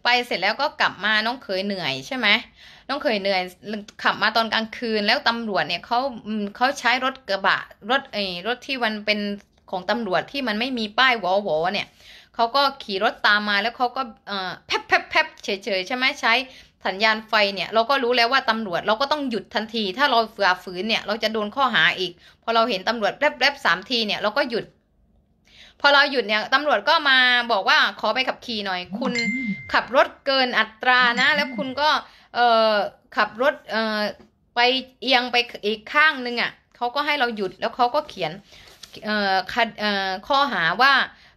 ไปเสร็จแล้วก็กลับมาน้องเขยเหนื่อยใช่ไหมน้องเขยเหนื่อย ขับมาตอนกลางคืนแล้วตำรวจเนี่ยเขาเขาใช้รถกระบะ รถไอ้รถที่มันเป็นของตำรวจที่มันไม่มีป้ายวอวอเนี่ยเขาก็ขี่รถตามมาแล้วเขาก็เออแพบแพบแพบเฉยใช่ไหมใช้สัญญาณไฟเนี่ยเราก็รู้แล้วว่าตำรวจ เราก็ต้องหยุดทันที ถ้าเราฝ่าฝืนเนี่ย เราจะโดนข้อหาอีกพอเราเห็นตำรวจแป๊บๆสามทีเนี่ยเราก็หยุด พอเราหยุดเนี่ยตำรวจก็มาบอกว่าขอไปขับขี่หน่อย คุณขับรถเกินอัตรานะ แล้วคุณก็เอ่อขับรถเอ่อไปเอียงไปอีกข้างนึงอะ่ะเขาก็ให้เราหยุดแล้วเขาก็เขียนเอ่อข้อหาว่า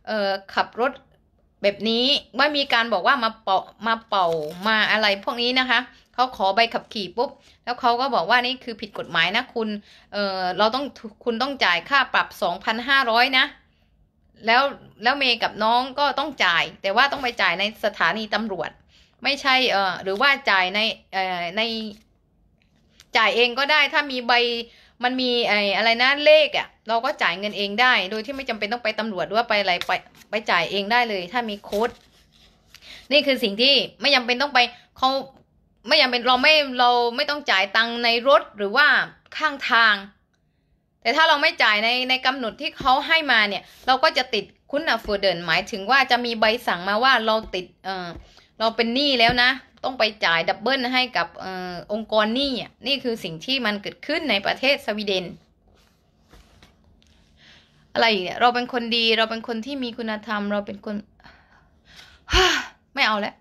เอ่อขับรถแบบนี้ไม่มีการบอกว่ามาเป่ามาเป่ามาอะไร พวกนี้นะคะเขาขอใบขับขี่ปุ๊บแล้วเขาก็บอกว่านี่คือผิดกฎหมายนะ คุณ เออเราต้องคุณต้องจ่ายค่าปรับสองพันะแล้วแล้วเมย์กับน้องก็ต้องจ่าย แต่ว่าต้องไปจ่ายในสถานีตำรวจ ไม่ใช่เออหรือว่าจ่ายในเออในจ่ายเองก็ได้ถ้ามีใบมันมีไอ้อะไรนะเลขอะ่ะเราก็จ่ายเงินเองได้โดยที่ไม่จำเป็นต้องไปตำรวจหรือว่าไปอะไรไปไปจ่ายเองได้เลย ถ้ามีโค้ด นี่คือสิ่งที่ไม่จำเป็นต้องไปเขาไม่ยังเป็นเราไม่เราไม่ต้องจ่ายตังในรถหรือว่าข้างทาง แต่ถ้าเราไม่จ่ายในในกำหนดที่เขาให้มาเนี่ย เราก็จะติดคุณอฟูเดินหมายถึงว่าจะมีใบสั่งมาว่าเราติด เออเราเป็นหนี้แล้วนะต้องไปจ่ายดับเบิลให้กับอองค์กรนี่นี่คือสิ่งที่มันเกิดขึ้นในประเทศสวีเดน อะไรเนี่ย เราเป็นคนดีเราเป็นคนที่มีคุณธรรม เราเป็นคนไม่เอาแล้ว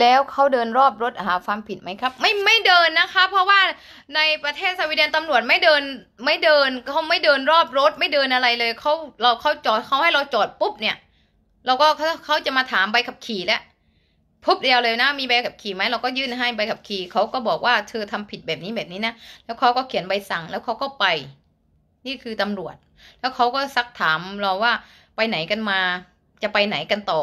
แล้วเขาเดินรอบรถหาความผิดไหมครับไม่ไม่เดินนะคะ เพราะว่าในประเทศสวีเดนตำรวจไม่เดินไม่เดินเขาไม่เดินรอบรถ ไม่เดินอะไรเลยเขาเราเขาจอดเขาให้เราจอดปุ๊บเนี่ยเราก็เขาเขาจะมาถามใบขับขี่แล้วปุ๊บเดียวเลยนะมีใบขับขี่ไหมเราก็ยื่นให้ใบขับขี่เขาก็บอกว่าเธอทำผิดแบบนี้แบบนี้นะแล้วเขาก็เขียนใบสั่ง แล้วเขาก็ไปนี่คือตำรวจ แล้วเขาก็ซักถามเราว่าไปไหนกันมาจะไปไหนกันต่อ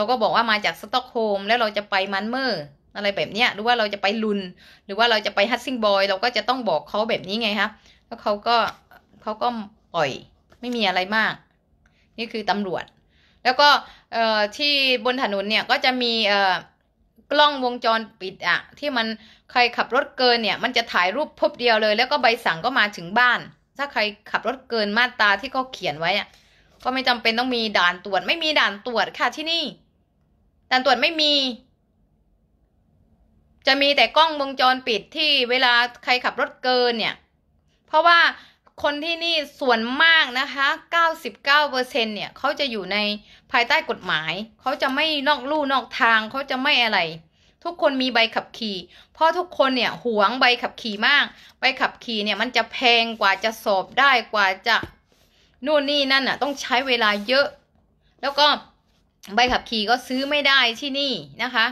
เราก็บอกว่ามาจากสต็อกโฮมแล้วเราจะไปมันเมอร์อะไรแบบเนี้ยหรือว่าเราจะไปลุน หรือว่าเราจะไปฮัตซิงบอยเราก็จะต้องบอกเขาแบบนี้ไงครับแล้วเขาก็เขาก็ปล่อยไม่มีอะไรมาก นี่คือตำรวจ แล้วก็ที่บนถนนเนี่ยก็จะมีกล้องวงจรปิดอะที่มันใครขับรถเกินเนี่ย มันจะถ่ายรูปพบเดียวเลย แล้วก็ใบสั่งก็มาถึงบ้าน ถ้าใครขับรถเกินมาตราที่เขาเขียนไว้อะก็ไม่จำเป็นต้องมีด่านตรวจไม่มีด่านตรวจค่ะที่นี่ด่านตรวจไม่มี จะมีแต่กล้องวงจรปิดที่เวลาใครขับรถเกินเนี่ย เพราะว่าคนที่นี่ส่วนมากนะคะ99%เนี่ยเขาจะอยู่ในภายใต้กฎหมาย เขาจะไม่นอกลู่นอกทางเขาจะไม่อะไร ทุกคนมีใบขับขี่ เพราะทุกคนเนี่ยหวงใบขับขี่มาก ใบขับขี่เนี่ยมันจะแพงกว่าจะสอบได้กว่าจะนู่นนี่นั่นอ่ะต้องใช้เวลาเยอะ แล้วก็ใบขับขี่ก็ซื้อไม่ได้ที่นี่นะคะ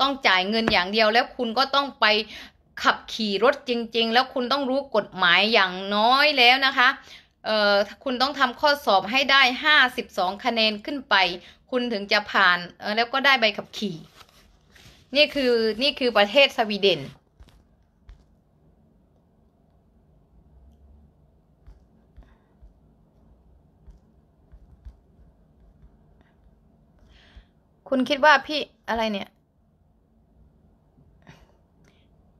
ต้องจ่ายเงินอย่างเดียวแล้วคุณก็ต้องไปขับขี่รถจริง ๆ แล้วคุณต้องรู้กฎหมายอย่างน้อยแล้วนะคะ เอ่อ คุณต้องทำข้อสอบให้ได้ 52 คะแนนขึ้นไป คุณถึงจะผ่านแล้วก็ได้ใบขับขี่ นี่คือ นี่คือประเทศสวีเดนคุณคิดว่าพี่อะไรเนี่ย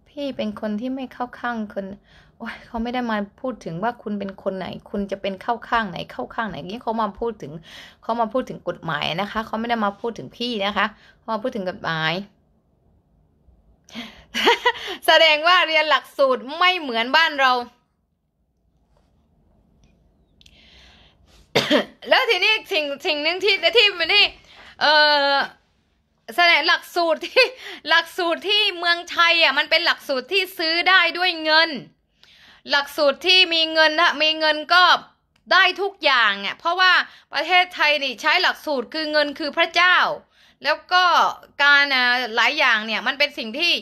พี่เป็นคนที่ไม่เข้าข้างคนโอ้ยเขาไม่ได้มาพูดถึงว่าคุณเป็นคนไหน คุณจะเป็นเข้าข้างไหน เข้าข้างไหนนี่เขามาพูดถึง เขามาพูดถึงกฎหมายนะคะ เขาไม่ได้มาพูดถึงพี่นะคะ เขามาพูดถึงกฎหมาย แสดงว่าเรียนหลักสูตรไม่เหมือนบ้านเรา แล้วทีนี้สิ่งสิ่งหนึ่งที่ที่มันนี่เออแสดงหลักสูตรที่หลักสูตรที่เมืองไทยอ่ะมันเป็นหลักสูตรที่ซื้อได้ด้วยเงิน หลักสูตรที่มีเงินนะมีเงินก็ได้ทุกอย่างอ่ะเพราะว่าประเทศไทยนี่ใช้หลักสูตรคือเงินคือพระเจ้า แล้วก็การหลายอย่างเนี่ยมันเป็นสิ่งที่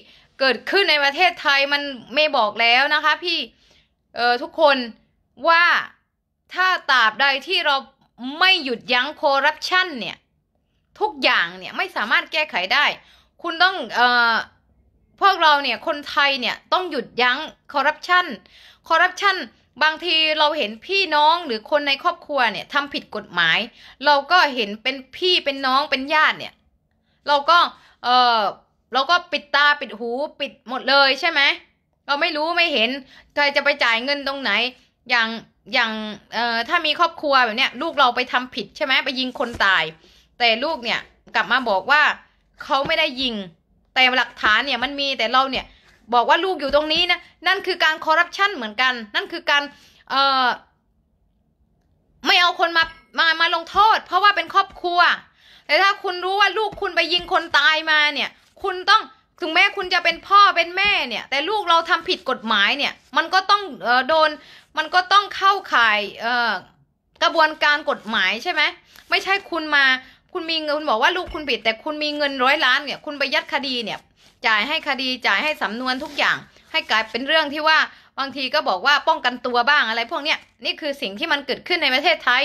เกิดขึ้นในประเทศไทยมันไม่บอกแล้วนะคะพี่เออทุกคนว่าถ้าตราบใดที่เราไม่หยุดยั้งคอร์รัปชันเนี่ยทุกอย่างเนี่ยไม่สามารถแก้ไขได้ คุณต้อง เอ่อพวกเราเนี่ย คนไทยเนี่ยต้องหยุดยั้งคอร์รัปชันคอร์รัปชันบางทีเราเห็นพี่น้องหรือคนในครอบครัวเนี่ยทำผิดกฎหมาย เราก็เห็นเป็นพี่เป็นน้องเป็นญาติเนี่ย เราก็ เออเราก็ปิดตาปิดหูปิดหมดเลยใช่ไหม เราไม่รู้ไม่เห็น ใครจะไปจ่ายเงินตรงไหน อย่าง อย่าง เอ่อ ถ้ามีครอบครัวแบบเนี้ยลูกเราไปทำผิดใช่ไหมไปยิงคนตายแต่ลูกเนี่ยกลับมาบอกว่าเขาไม่ได้ยิงแต่หลักฐานเนี่ย มันมีแต่เราเนี่ย บอกว่าลูกอยู่ตรงนี้นะ นั่นคือการคอร์รัปชันเหมือนกัน นั่นคือการเอ่อไม่เอาคนมามามาลงโทษ เพราะว่าเป็นครอบครัว แต่ถ้าคุณรู้ว่าลูกคุณไปยิงคนตายมาเนี่ย คุณต้องถึงแม้คุณจะเป็นพ่อเป็นแม่เนี่ย แต่ลูกเราทำผิดกฎหมายเนี่ย มันก็ต้องเอ่อโดน มันก็ต้องเข้าข่ายเอ่อกระบวนการกฎหมายใช่ไหมไม่ใช่คุณมาคุณมีเงินบอกว่าลูกคุณผิดแต่คุณมีเงินร้อยล้านเนี่ยคุณไปยัดคดีเนี่ย จ่ายให้คดีจ่ายให้สำนวนทุกอย่างให้กลายเป็นเรื่องที่ว่า บางทีก็บอกว่าป้องกันตัวบ้างอะไรพวกเนี้ยนี่คือสิ่งที่มันเกิดขึ้นในประเทศไทย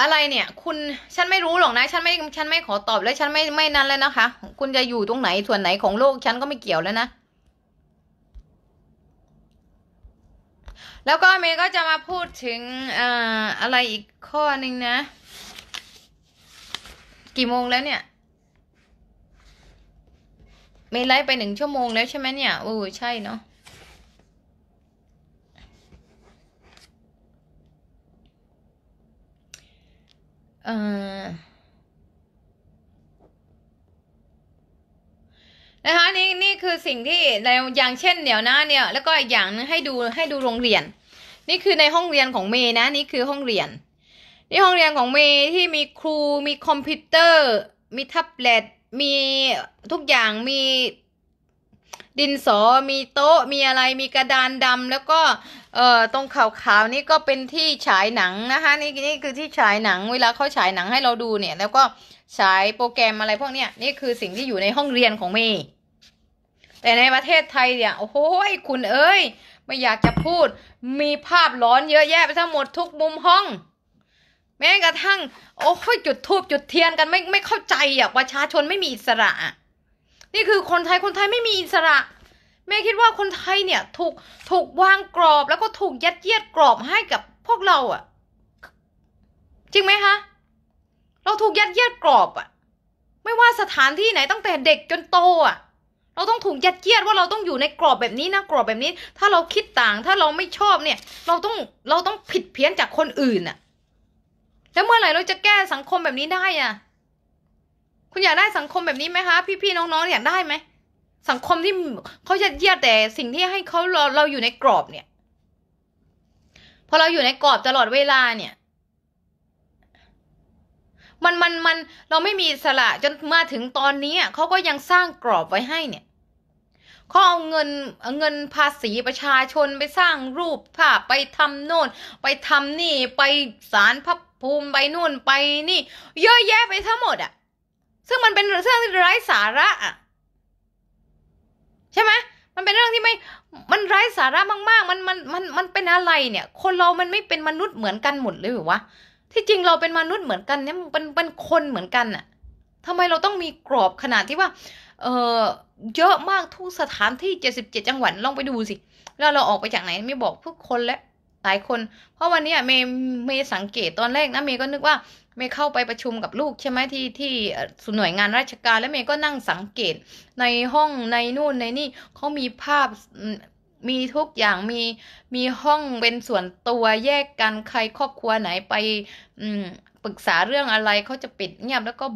อะไรเนี่ยคุณฉันไม่รู้หรอกนะฉันไม่ฉันไม่ขอตอบแล้ว ฉันไม่ไม่นั้นแล้วนะคะ คุณจะอยู่ตรงไหนส่วนไหนของโลกฉันก็ไม่เกี่ยวแล้วนะแล้วก็เมย์ก็จะมาพูดถึงออะไรอีกข้อหนึ่งนะ กี่โมงแล้วเนี่ย เมย์ไลฟ์ไปหนึ่งชั่วโมงแล้วใช่ไหมเนี่ยโอ้ใช่เนาะเออนะคะนี่นี่คือสิ่งที่เราอย่างเช่นเดี๋ยวนะเนี่ยแล้วก็อีกอย่างนึงให้ดูให้ดูโรงเรียน นี่คือในห้องเรียนของเมย์นะ นี่คือห้องเรียน นี่ห้องเรียนของเมย์ที่มีครูมีคอมพิวเตอร์ มีแท็บเล็ตมีทุกอย่างมีดินสอมีโต๊ะ มีอะไรมีกระดานดำ แล้วก็เอ่อตรงขาวๆนี่ก็เป็นที่ฉายหนังนะคะนี่นี่คือที่ฉายหนัง เวลาเขาฉายหนังให้เราดูเนี่ย แล้วก็ใช้โปรแกรมอะไรพวกเนี้ยนี่คือสิ่งที่อยู่ในห้องเรียนของเมแต่ในประเทศไทยเนี่ยโอ้โหคุณเอ้ยไม่อยากจะพูดมีภาพร้อนเยอะแยะไปทั้งหมดทุกมุมห้อง แม้กระทั่ง โอ้โยจุดทูบจุดเทียนกันไม่ไม่เข้าใจอ่ะประชาชนไม่มีอิสระ นี่คือคนไทยคนไทยไม่มีอิสระแม่คิดว่าคนไทยเนี่ย ถูกถูกวางกรอบแล้วก็ถูกยัดเยียดกรอบให้กับพวกเรา อ่ะ จริงไหมคะเราถูกยัดเยียดกรอบอะ ไม่ว่าสถานที่ไหนตั้งแต่เด็กจนโตอะเราต้องถูกยัดเยียดว่าเราต้องอยู่ในกรอบแบบนี้นะกรอบแบบนี้ ถ้าเราคิดต่าง ถ้าเราไม่ชอบเนี่ย เราต้องเราต้องผิดเพี้ยนจากคนอื่นอะแล้วเมื่อไหร่เราจะแก้สังคมแบบนี้ได้อะคุณอยากได้สังคมแบบนี้ไหมคะพี่ ๆ น้อง ๆ อยากได้ไหม สังคมที่เขายัดเยียดแต่สิ่งที่ให้เขาเราเราอยู่ในกรอบเนี่ย พอเราอยู่ในกรอบตลอดเวลาเนี่ยมันมันมันเราไม่มีสละจนมาถึงตอนนี้เขาก็ยังสร้างกรอบไว้ให้ เนี่ยเขาเอา เงินเงินภาษีประชาชนไปสร้างรูปภาพไป ทำ โน่น ไป ทำ นี่ไปสารพับภูมิไปนู่นไปนี่ เยอะแยะ ไปทั้งหมดอะซึ่งมันเป็นเรื่องไร้สาระอะใช่ไหมมันเป็นเรื่องที่ไม่มันไร้สาระมากๆ มันมันมันมันเป็นอะไรเนี่ย คนเรามันไม่เป็นมนุษย์เหมือนกันหมดเลยหรือวะที่จริงเราเป็นมนุษย์ เหมือนกันเนี่ยมันเป็นคนเหมือนกันอะทำไมเราต้องมีกรอบขนาดที่ว่า เออเยอะมากทุกสถานที่เจ็สิบเจ็ดจังหวัดลองไปดูสิ แล้วเราออกไปจากไหนไม่บอกทุกคนและหลายคน เพราะวันนี้เมย์เมย์สังเกตตอนแรกนะเมย์ก็นึกว่าเมย์เข้าไปประชุมกับลูกใช่ไหมที่ที่สนหน่วยงานราชการ แล้วเมย์ก็นั่งสังเกตในห้องในนู่นในนี่เขามีภาพมีทุกอย่างมีมีห้องเป็นส่วนตัวแยกกันใครครอบครัวไหนไปปรึกษาเรื่องอะไรเขาจะปิดเงียบแล้วก็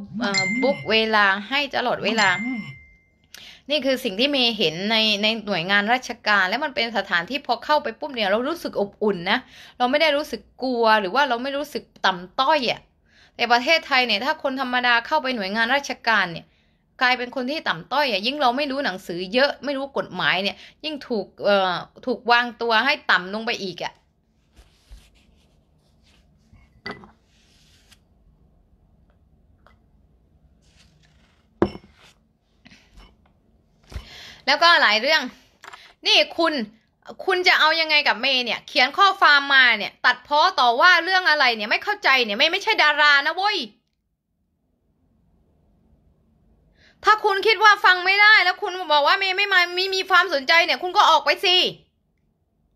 บุ๊กเวลาให้ตลอดเวลา นี่คือสิ่งที่เมย์เห็นในในหน่วยงานราชการ แล้วมันเป็นสถานที่พอเข้าไปปุ๊บเนี่ยเรารู้สึกอบอุ่นนะเราไม่ได้รู้สึกกลัวหรือว่าเราไม่รู้สึกต่ำต้อยอะ่ะแต่ประเทศไทยเนี่ย ถ้าคนธรรมดาเข้าไปหน่วยงานราชการ เนี่ยกลายเป็นคนที่ต่ำต้อยอ่ะยิ่งเราไม่รู้หนังสือเยอะไม่รู้กฎหมายเนี่ยยิ่งถูกเอ่อถูกวางตัวให้ต่ำลงไปอีกอ่ะแล้วก็หลายเรื่องนี่คุณ คุณจะเอายังไงกับเมย์เนี่ย เขียนข้อความมาเนี่ยตัดพ้อต่อว่าเรื่องอะไรเนี่ยไม่เข้าใจเนี่ยไม่ไม่ใช่ดารานะเว้ยถ้าคุณคิดว่าฟังไม่ได้ แล้วคุณบอกว่า เมย์ไม่มาไม่มีความสนใจ เนี่ย คุณก็ออกไปสิ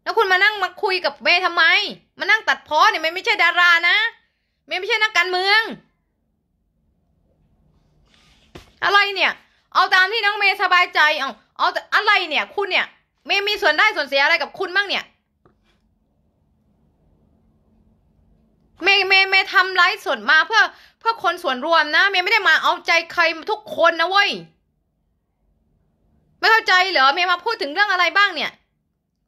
แล้วคุณมานั่งมาคุยกับเมย์ทำไม มานั่งตัดพ้อเนี่ยเมย์ไม่ใช่ดารานะ เมย์ไม่ใช่นักการเมือง อะไรเนี่ย เอาตามที่น้องเมย์สบายใจเอาเอาอะไรเนี่ย คุณเนี่ย เมย์มีส่วนได้ส่วนเสียอะไรกับคุณบ้างเนี่ยเมย์เมย์เมย์ทำไลฟ์สดมา เพื่อเพื่อคนส่วนรวมนะเมย์ไม่ได้มาเอาใจใครทุกคนนะเว้ยไม่เข้าใจเหรอเมย์มาพูดถึงเรื่องอะไรบ้างเนี่ย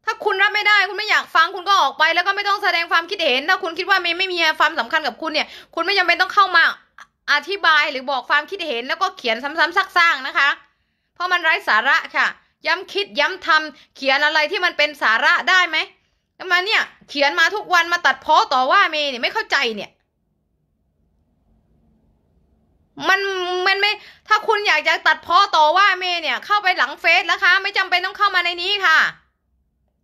ถ้าคุณรับไม่ได้ คุณไม่อยากฟังคุณก็ออกไป แล้วก็ไม่ต้องแสดงความคิดเห็นถ้าคุณคิดว่าเมย์ไม่มีความสำคัญกับคุณเนี่ย คุณไม่จำเป็นต้องเข้ามาอธิบายหรือบอกความคิดเห็น แล้วก็เขียนซ้ำๆซักๆนะคะ เพราะมันไร้สาระค่ะ ย้ำคิด ย้ำทำเขียนอะไรที่มันเป็นสาระได้ไหมมาเนี่ยเขียนมาทุกวันมาตัดพ้อต่อว่าเมย์เนี่ยไม่เข้าใจเนี่ย มันมันไม่ ถ้าคุณอยากจะตัดพ้อต่อว่าเมย์เนี่ย เข้าไปหลังเฟซนะคะไม่จำเป็นต้องเข้ามาในนี้ค่ะ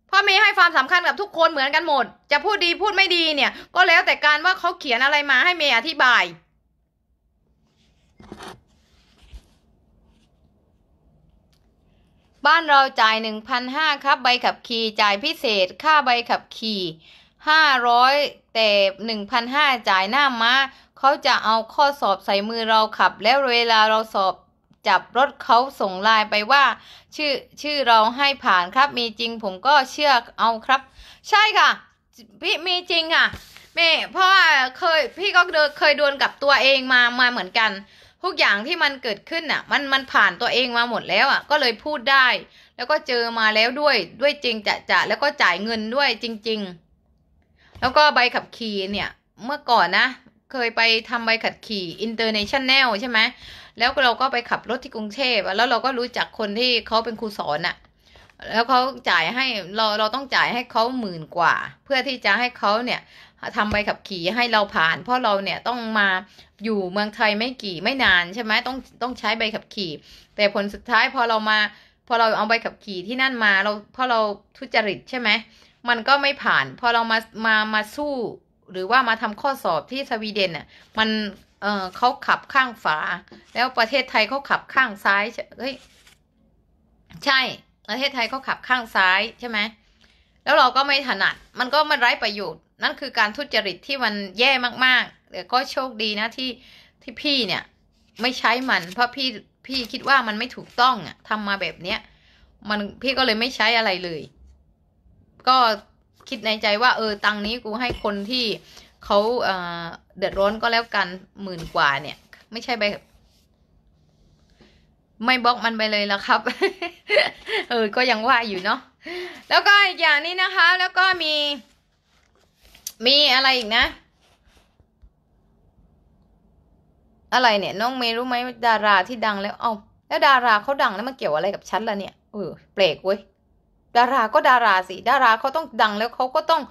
เพราะเมย์ให้ความสำคัญกับทุกคนเหมือนกันหมด จะพูดดีพูดไม่ดีเนี่ย ก็แล้วแต่การว่าเขาเขียนอะไรมาให้เมย์อธิบายบ้านเราจ่าย 1,500 ครับใบขับขี่จ่ายพิเศษค่าใบขับขี่500แต่1,500จ่ายหน้ามา้าเขาจะเอาข้อสอบใส่มือเราขับแล้วเวลาเราสอบจับรถเขาส่งไลน์ไปว่า ชื่อชื่อเราให้ผ่านครับ มีจริงผมก็เชื่อเอาครับ ใช่ค่ะพี่มีจริงค่ะแม่เพราะว่าเคย พี่ก็เคยโดนกับตัวเองมามาเหมือนกันทุกอย่างที่มันเกิดขึ้นอ่ะมันมันผ่านตัวเองมาหมดแล้วอ่ะ ก็เลยพูดได้ แล้วก็เจอมาแล้วด้วยด้วยจริงจะจะแล้วก็จ่ายเงินด้วยจริง ๆ แล้วก็ใบขับขี่เนี่ยเมื่อก่อนนะเคยไปทำใบขับขี่อินเตอร์เนชั่นแนลใช่ไหมแล้วเราก็ไปขับรถที่กรุงเทพแล้วเราก็รู้จักคนที่เขาเป็นครูสอนอ่ะแล้วเขาจ่ายให้เราเราต้องจ่ายให้เขาหมื่นกว่า เพื่อที่จะให้เขาเนี่ยทำใบขับขี่ให้เราผ่าน เพราะเราเนี่ยต้องมาอยู่เมืองไทยไม่กี่ไม่นานใช่ไหมต้องต้องใช้ใบขับขี่ แต่ผลสุดท้ายพอเรามา พอเราเอาใบขับขี่ที่นั่นมา เราพอเราทุจริตใช่ไหม มันก็ไม่ผ่าน พอเรามามามาสู้ หรือว่ามาทำข้อสอบที่สวีเดนอ่ะมันเออเขาขับข้างฝา แล้วประเทศไทยเขาขับข้างซ้ายเฮ้ยใช่ ประเทศไทยเขาขับข้างซ้ายใช่ไหมแล้วเราก็ไม่ถนัด มันก็มันไร้ประโยชน์นั่นคือการทุจริต ที่มันแย่มากๆแต่ก็โชคดีนะที่ที่พี่เนี่ย ไม่ใช้มัน เพราะพี่พี่คิดว่ามันไม่ถูกต้องอะทำมาแบบเนี้ยมันพี่ก็เลยไม่ใช้อะไรเลย ก็คิดในใจว่า เออตังนี้กูให้คนที่เขาเเดือดร้อนก็แล้วกันหมื่นกว่าเนี่ย ไม่ใช่ไปไม่บล็อกมันไปเลยละครับ เออ ก็ยังว่าอยู่เนาะแล้วก็อีกอย่างนี้นะคะ แล้วก็มีมีอะไรอีกนะอะไรเนี่ยน้องเมย์รู้ไหมดาราที่ดังแล้วเอาแล้ว ดาราเขาดังแล้วมันเกี่ยวอะไรกับฉันล่ะเนี่ยเออเปลกเว้ยดาราก็ดาราสิดาราเขาต้องดังแล้วเขาก็ต้อง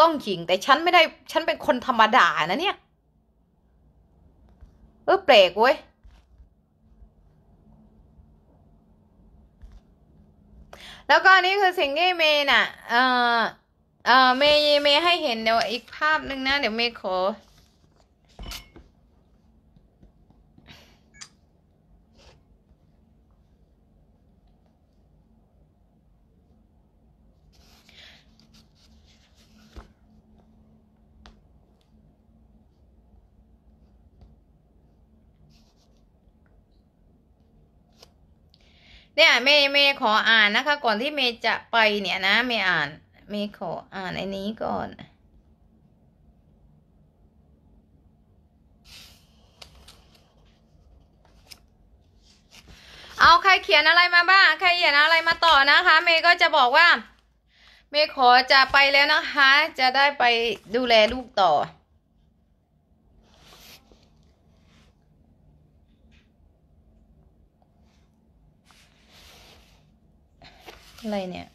ต้องขิง แต่ฉันไม่ได้ฉันเป็นคนธรรมดานะเนี่ยเออเปลกเว้ยแล้วก็นี่คือสิ่งที่เมย์น่ะ เอ่อเออเมย์เมย์ให้เห็นเดี๋ยวอีกภาพหนึ่งนะ เดี๋ยวเมย์ขอเนี่ยเมย์เมย์ขออ่านนะคะก่อนที่เมย์จะไปเนี่ยนะเมย์อ่านเมย์ขออ่านไอ้นี้ก่อน เอาใครเขียนอะไรมาบ้าง ใครเขียนอะไรมาต่อนะคะ เมย์ก็จะบอกว่า เมย์ขอจะไปแล้วนะคะ จะได้ไปดูแลลูกต่อ อะไรเนี่ย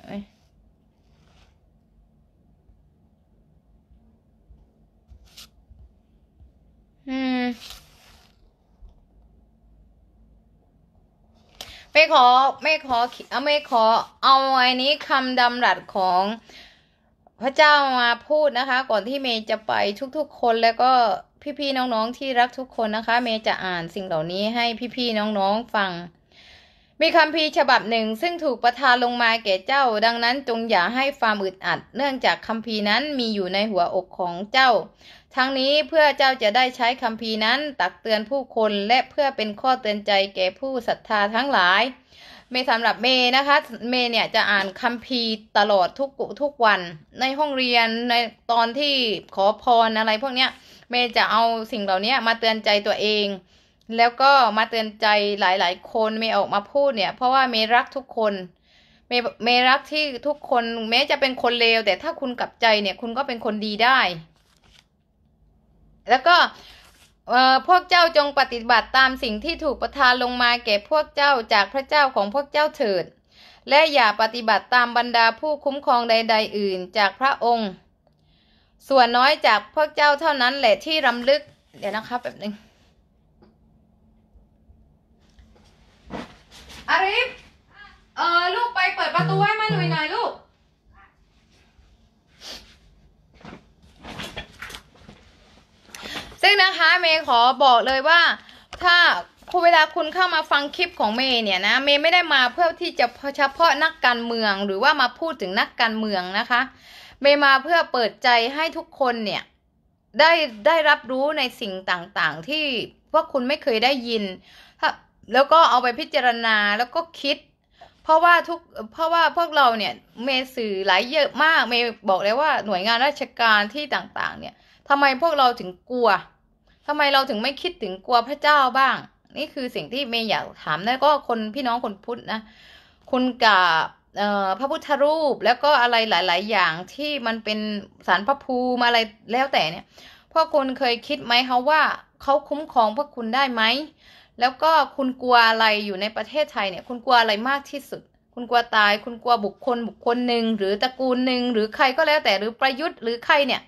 ืมไม่ขอไม่ขอไม่ขอเอาไอ้นี้คำดำรัสของพระเจ้ามาพูดนะคะ ก่อนที่เมย์จะไปทุก ๆ คน แล้วก็พี่ ๆ น้อง ๆ ที่รักทุกคนนะคะ เมย์จะอ่านสิ่งเหล่านี้ให้พี่ๆน้องๆฟัง มีคำพีฉบับหนึ่ง ซึ่งถูกประทานลงมาแก่เจ้า ดังนั้นจงอย่าให้ความอึดอัด เนื่องจากคำพีนั้นมีอยู่ในหัวอกของเจ้าทั้งนี้เพื่อเจ้าจะได้ใช้คำพีนั้น ตักเตือนผู้คนและเพื่อเป็นข้อเตือนใจแก่ผู้ศรัทธาทั้งหลายเมสำหรับเมย์นะคะ เมย์เนี่ยจะอ่านคำพีตลอดทุกทุกวันในห้องเรียนในตอนที่ขอพรอะไรพวกเนี้ยเมย์จะเอาสิ่งเหล่านี้มาเตือนใจตัวเอง แล้วก็มาเตือนใจหลาย ๆ คนเมย์ออกมาพูดเนี่ยเพราะว่าเมย์รักทุกคน เมย์เมย์รักที่ทุกคนแม้จะเป็นคนเลวแต่ถ้าคุณกลับใจเนี่ยคุณก็เป็นคนดีได้แล้วก็พวกเจ้าจงปฏิบัติตามสิ่งที่ถูกประทานลงมาแก่พวกเจ้าจากพระเจ้าของพวกเจ้าเถิด และอย่าปฏิบัติตามบรรดาผู้คุ้มครองใด ๆอื่นจากพระองค์ ส่วนน้อยจากพวกเจ้าเท่านั้นแหละที่รำลึก เดี๋ยวนะครับแบบนึงอาริฟเออลูกไปเปิดประตูให้มาหน่อยหน่อยลูกนะคะเมย์ขอบอกเลยว่า ถ้าคุณเวลาคุณเข้ามาฟังคลิปของเมย์เนี่ยนะ เมย์ไม่ได้มาเพื่อที่จะ เฉพาะนักการเมืองหรือว่ามาพูดถึงนักการเมืองนะคะ เมย์มาเพื่อเปิดใจให้ทุกคนเนี่ย ได้ได้รับรู้ในสิ่งต่างๆ ที่พวกคุณไม่เคยได้ยิน แล้วก็เอาไปพิจารณาแล้วก็คิด เพราะว่าทุกเพราะว่าพวกเราเนี่ย เมย์สื่อหลายเยอะมาก เมย์บอกเลยว่าหน่วยงานราชการที่ต่างๆเนี่ยทำไมพวกเราถึงกลัวทำไมเราถึงไม่คิดถึงกลัวพระเจ้าบ้าง นี่คือสิ่งที่เมย์อยากถามแล้วก็คนพี่น้องคนพุทธนะคุณกับพระพุทธรูปแล้วก็อะไรหลายๆ อย่างที่มันเป็นสารพระภูมิอะไรแล้วแต่เนี่ยพ่อคุณเคยคิดไหมคะว่าเขาคุ้มครองพวกคุณได้ไหม แล้วก็คุณกลัวอะไรอยู่ในประเทศไทยเนี่ย คุณกลัวอะไรมากที่สุด คุณกลัวตาย คุณกลัวบุคคลบุคคลหนึ่งหรือตระกูลหนึ่งหรือใครก็แล้วแต่หรือประยุทธ์หรือใครเนี่ย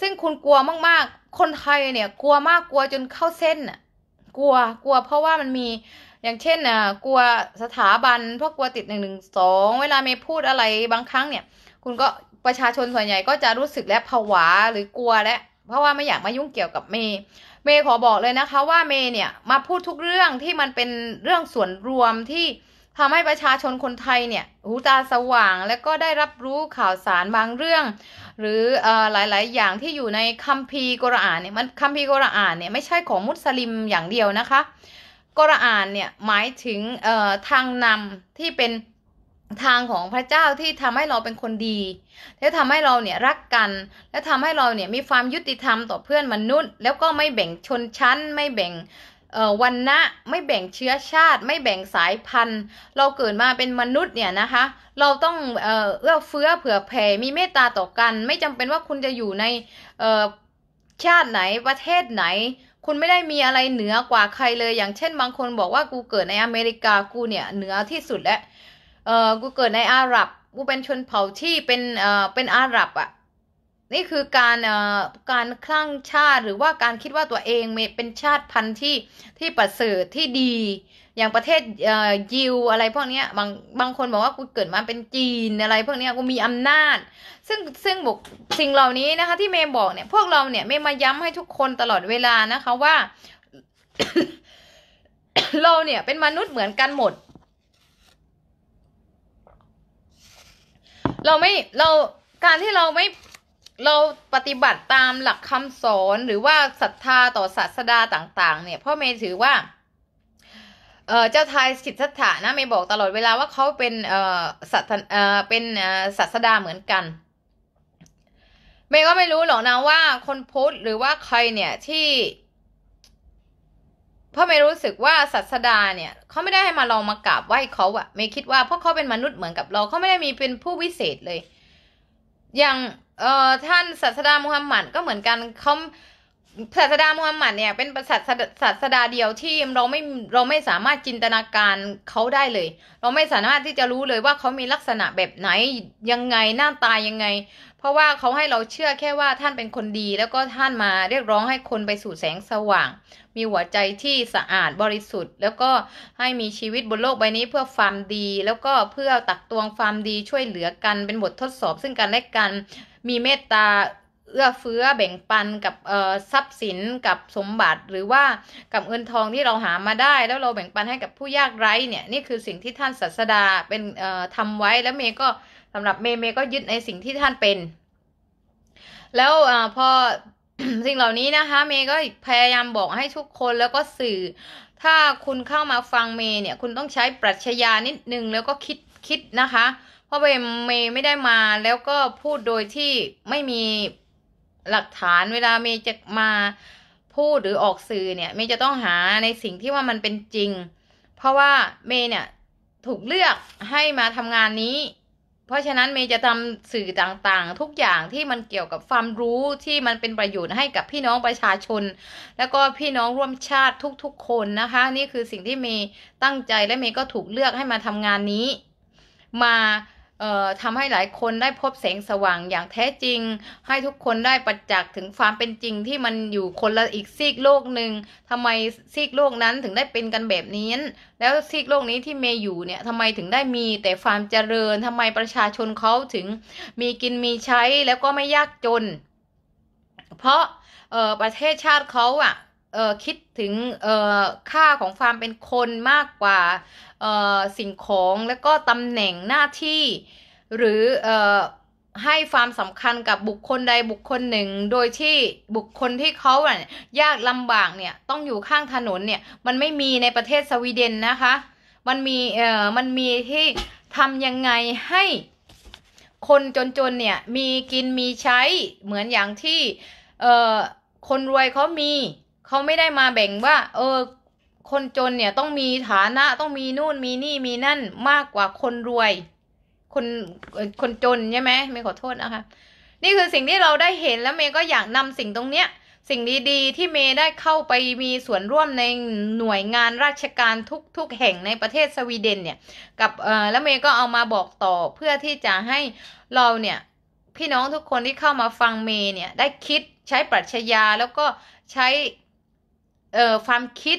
ซึ่งคุณกลัวมากคนไทยเนี่ย กลัวมากกลัวจนเข้าเส้นอะกลัวกลัวเพราะว่ามันมีอย่างเช่นอ่ะกลัวสถาบันเพราะกลัวติดหนึ่งหนึ่งสองเวลาเม่พูดอะไรบางครั้งเนี่ยคุณก็ประชาชนส่วนใหญ่ก็จะรู้สึกและผวาหรือกลัวและ เพราะว่าไม่อยากมายุ่งเกี่ยวกับเมย์เมย์ขอบอกเลยนะคะว่าเมย์เนี่ย มาพูดทุกเรื่องที่มันเป็นเรื่องส่วนรวมที่ทำให้ประชาชนคนไทยเนี่ยหูตาสว่างและก็ได้รับรู้ข่าวสารบางเรื่องหรือหลาย ๆ อย่างที่อยู่ในคัมภีร์กุรอานเนี่ยมันคัมภีร์กุรอานเนี่ยไม่ใช่ของมุสลิมอย่างเดียวนะคะกุรอานเนี่ยหมายถึงทางนำที่เป็นทางของพระเจ้าที่ทำให้เราเป็นคนดี และทำให้เราเนี่ยรักกันและทำให้เราเนี่ยมีความยุติธรรมต่อเพื่อนมนุษย์แล้วก็ไม่แบ่งชนชั้นไม่แบ่งวันนะไม่แบ่งเชื้อชาติไม่แบ่งสายพันธุ์ เราเกิดมาเป็นมนุษย์เนี่ยนะคะเราต้องเอื้อเฟื้อเผื่อแผ่มีเมตตาต่อกัน ไม่จำเป็นว่าคุณจะอยู่ในชาติไหนประเทศไหน คุณไม่ได้มีอะไรเหนือกว่าใครเลย อย่างเช่น บางคนบอกว่ากูเกิดในอเมริกากูเนี่ยเหนือที่สุดแล้วกูเกิดในอาหรับกูเป็นชนเผ่าที่เป็นเป็นอาหรับอะ่ะนี่คือการเอ่อการคลั่งชาติหรือว่าการคิดว่าตัวเองเป็นชาติพันธุ์ที่ที่ประเสริฐที่ดีอย่างประเทศเอ่อยิวอะไรพวกนี้บางบางคนบอกว่ากูเกิดมาเป็นจีนอะไรพวกนี้กูมีอำนาจ ซึ่งซึ่งบอกสิ่งเหล่านี้นะคะ ที่เมย์บอกเนี่ย พวกเราเนี่ยเมย์มาย้ำให้ทุกคนตลอดเวลานะคะว่าเราเนี่ยเป็นมนุษย์เหมือนกันหมด เราไม่เราการที่เราไม่เราปฏิบัติตามหลักคำสอนหรือว่าศรัทธาต่อศาสดาต่าง ๆ เนี่ยพ่อเมย์ถือว่าเเจ้าทายสิทธัตถะนะเมย์บอกตลอดเวลาว่าเขาเป็นสัตเป็นศาสดาเหมือนกัน เมย์ก็ไม่รู้หรอกนะว่า คนพุทธหรือว่าใครเนี่ยที่พ่อเมย์รู้สึกว่าศาสดาเนี่ยเขาไม่ได้ให้มาลองมากราบไหว้เขาอะเมย์คิดว่าเพราะเขาเป็นมนุษย์เหมือนกับเราเขาไม่ได้มีเป็นผู้วิเศษเลยอย่างเอ่อท่านศาสดามุฮัมมัดก็เหมือนกันเขาศาสดามุฮัมมัดเนี่ยเป็นศาสดาศาสดาเดียวที่เราไม่เราไม่สามารถจินตนาการเขาได้เลย เราไม่สามารถที่จะรู้เลยว่าเขามีลักษณะแบบไหนยังไงหน้าตายังไง เพราะว่าเขาให้เราเชื่อแค่ว่าท่านเป็นคนดีแล้วก็ท่านมาเรียกร้องให้คนไปสู่แสงสว่างมีหัวใจที่สะอาดบริสุทธิ์ แล้วก็ให้มีชีวิตบนโลกใบนี้เพื่อความดี แล้วก็เพื่อตักตวงความดี ช่วยเหลือกันเป็นบททดสอบซึ่งกันและกันมีเมตตาเอื้อเฟื้อแบ่งปันกับทรัพย์สินกับสมบัติหรือว่ากับเงินทองที่เราหามาได้ แล้วเราแบ่งปันให้กับผู้ยากไร้เนี่ยนี่คือสิ่งที่ท่านศาสดาเป็นทำไว้แล้วเมย์ก็สำหรับเมย์เมย์ก็ยึดในสิ่งที่ท่านเป็น แล้วอพอสิ่งเหล่านี้นะคะ เมย์ก็พยายามบอกให้ทุกคนแล้วก็สื่อ ถ้าคุณเข้ามาฟังเมย์เนี่ยคุณต้องใช้ปรัชญานิดนึงแล้วก็คิดคิดนะคะเพราะเเมย์ไม่ได้มาแล้วก็พูดโดยที่ไม่มีหลักฐานเวลาเมย์จะมาพูดหรือออกสื่อเนี่ย เมย์จะต้องหาในสิ่งที่ว่ามันเป็นจริง เพราะว่าเมย์เนี่ยถูกเลือกให้มาทำงานนี้เพราะฉะนั้นเมย์จะทำสื่อต่างๆ ทุกอย่างที่มันเกี่ยวกับความรู้ที่มันเป็นประโยชน์ให้กับพี่น้องประชาชนแล้วก็พี่น้องร่วมชาติทุกๆคนนะคะ นี่คือสิ่งที่เมย์ตั้งใจและเมย์ก็ถูกเลือกให้มาทำงานนี้ มาทำให้หลายคนได้พบแสงสว่างอย่างแท้จริง ให้ทุกคนได้ประจักษ์ถึงความเป็นจริงที่มันอยู่คนละอีกซีกโลกหนึ่งทำไมซีกโลกนั้นถึงได้เป็นกันแบบนี้แล้วซีกโลกนี้ที่เมย์อยู่เนี่ยทำไมถึงได้มีแต่ความเจริญทำไมประชาชนเขาถึงมีกินมีใช้แล้วก็ไม่ยากจน เพราะประเทศชาติเขาอะเออคิดถึงเออค่าของความเป็นคนมากกว่าเออสิ่งของและก็ตำแหน่งหน้าที่ หรือเออให้ความสำคัญกับบุคคลใดบุคคลหนึ่งโดยที่บุคคลที่เขาเนี่ยยากลำบากเนี่ยต้องอยู่ข้างถนนเนี่ยมันไม่มีในประเทศสวีเดนนะคะมันมีเออมันมีที่ทำยังไงให้คนจนๆเนี่ยมีกินมีใช้เหมือนอย่างที่เออคนรวยเขามีเขาไม่ได้มาแบ่งว่าเออคนจนเนี่ยต้องมีฐานะต้องมีนู่นมีนี่มีนั่นมากกว่าคนรวย คนคนจนใช่ไหมไม่ขอโทษนะคะนี่คือสิ่งที่เราได้เห็นแล้วเมย์ก็อยากนำสิ่งตรงเนี้ยสิ่งดีๆ ที่เมย์ได้เข้าไปมีส่วนร่วมในหน่วยงานราชการทุกๆแห่งในประเทศสวีเดนเนี่ยกับเออแล้วเมย์ก็เอามาบอกต่อเพื่อที่จะให้เราเนี่ยพี่น้องทุกคนที่เข้ามาฟังเมย์เนี่ยได้คิดใช้ปรัชญาแล้วก็ใช้เอ่อความคิด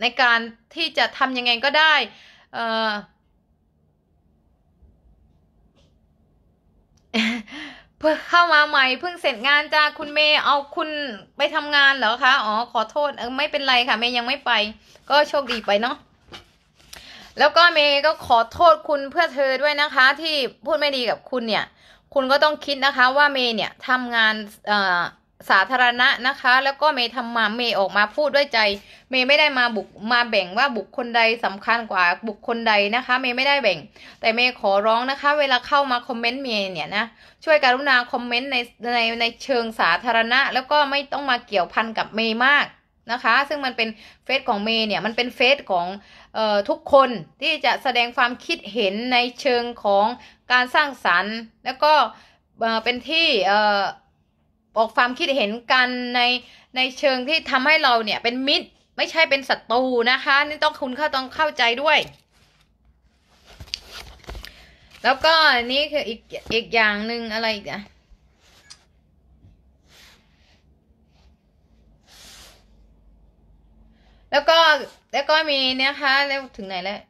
ในการที่จะทำยังไงก็ได้เพื่อเข้ามาใหม่เพิ่งเสร็จงานจ้าคุณเมย์เอาคุณไปทำงานเหรอคะอ๋อ ขอโทษไม่เป็นไรค่ะ เมย์ยังไม่ไปก็โชคดีไปเนาะแล้วก็เมย์ก็ขอโทษคุณเพื่อเธอด้วยนะคะ ที่พูดไม่ดีกับคุณเนี่ย คุณก็ต้องคิดนะคะ ว่าเมย์เนี่ยทำงานเอ่อสาธารณะนะคะ แล้วก็เมย์ทำมาเมย์ออกมาพูดด้วยใจเมย์ไม่ได้มาบุกมาแบ่งว่าบุคคลใดสำคัญกว่าบุคคลใดนะคะ เมย์ไม่ได้แบ่งแต่เมย์ขอร้องนะคะ เวลาเข้ามา คอมเมนต์เมย์เนี่ย นะ ช่วยการุณาคอมเมนต์ในในในเชิงสาธารณะ แล้วก็ไม่ต้องมาเกี่ยวพันกับเมย์มากนะคะ ซึ่งมันเป็น เฟซของเมย์เนี่ยมันเป็นเฟซของออทุกคนที่จะแสดงความคิดเห็นในเชิงของการสร้างสรรค์แล้วก็เป็นที่ออกความคิดเห็นกันในในเชิงที่ทำให้เราเนี่ยเป็นมิตรไม่ใช่เป็นศัตรูนะคะ นี่ต้องคุณเข้าต้องเข้าใจด้วย แล้วก็นี่คืออีกอีกอย่างหนึ่งอะไรอีกอะแล้วก็แล้วก็มีเนี่ะคะแล้วถึงไหนแล้ว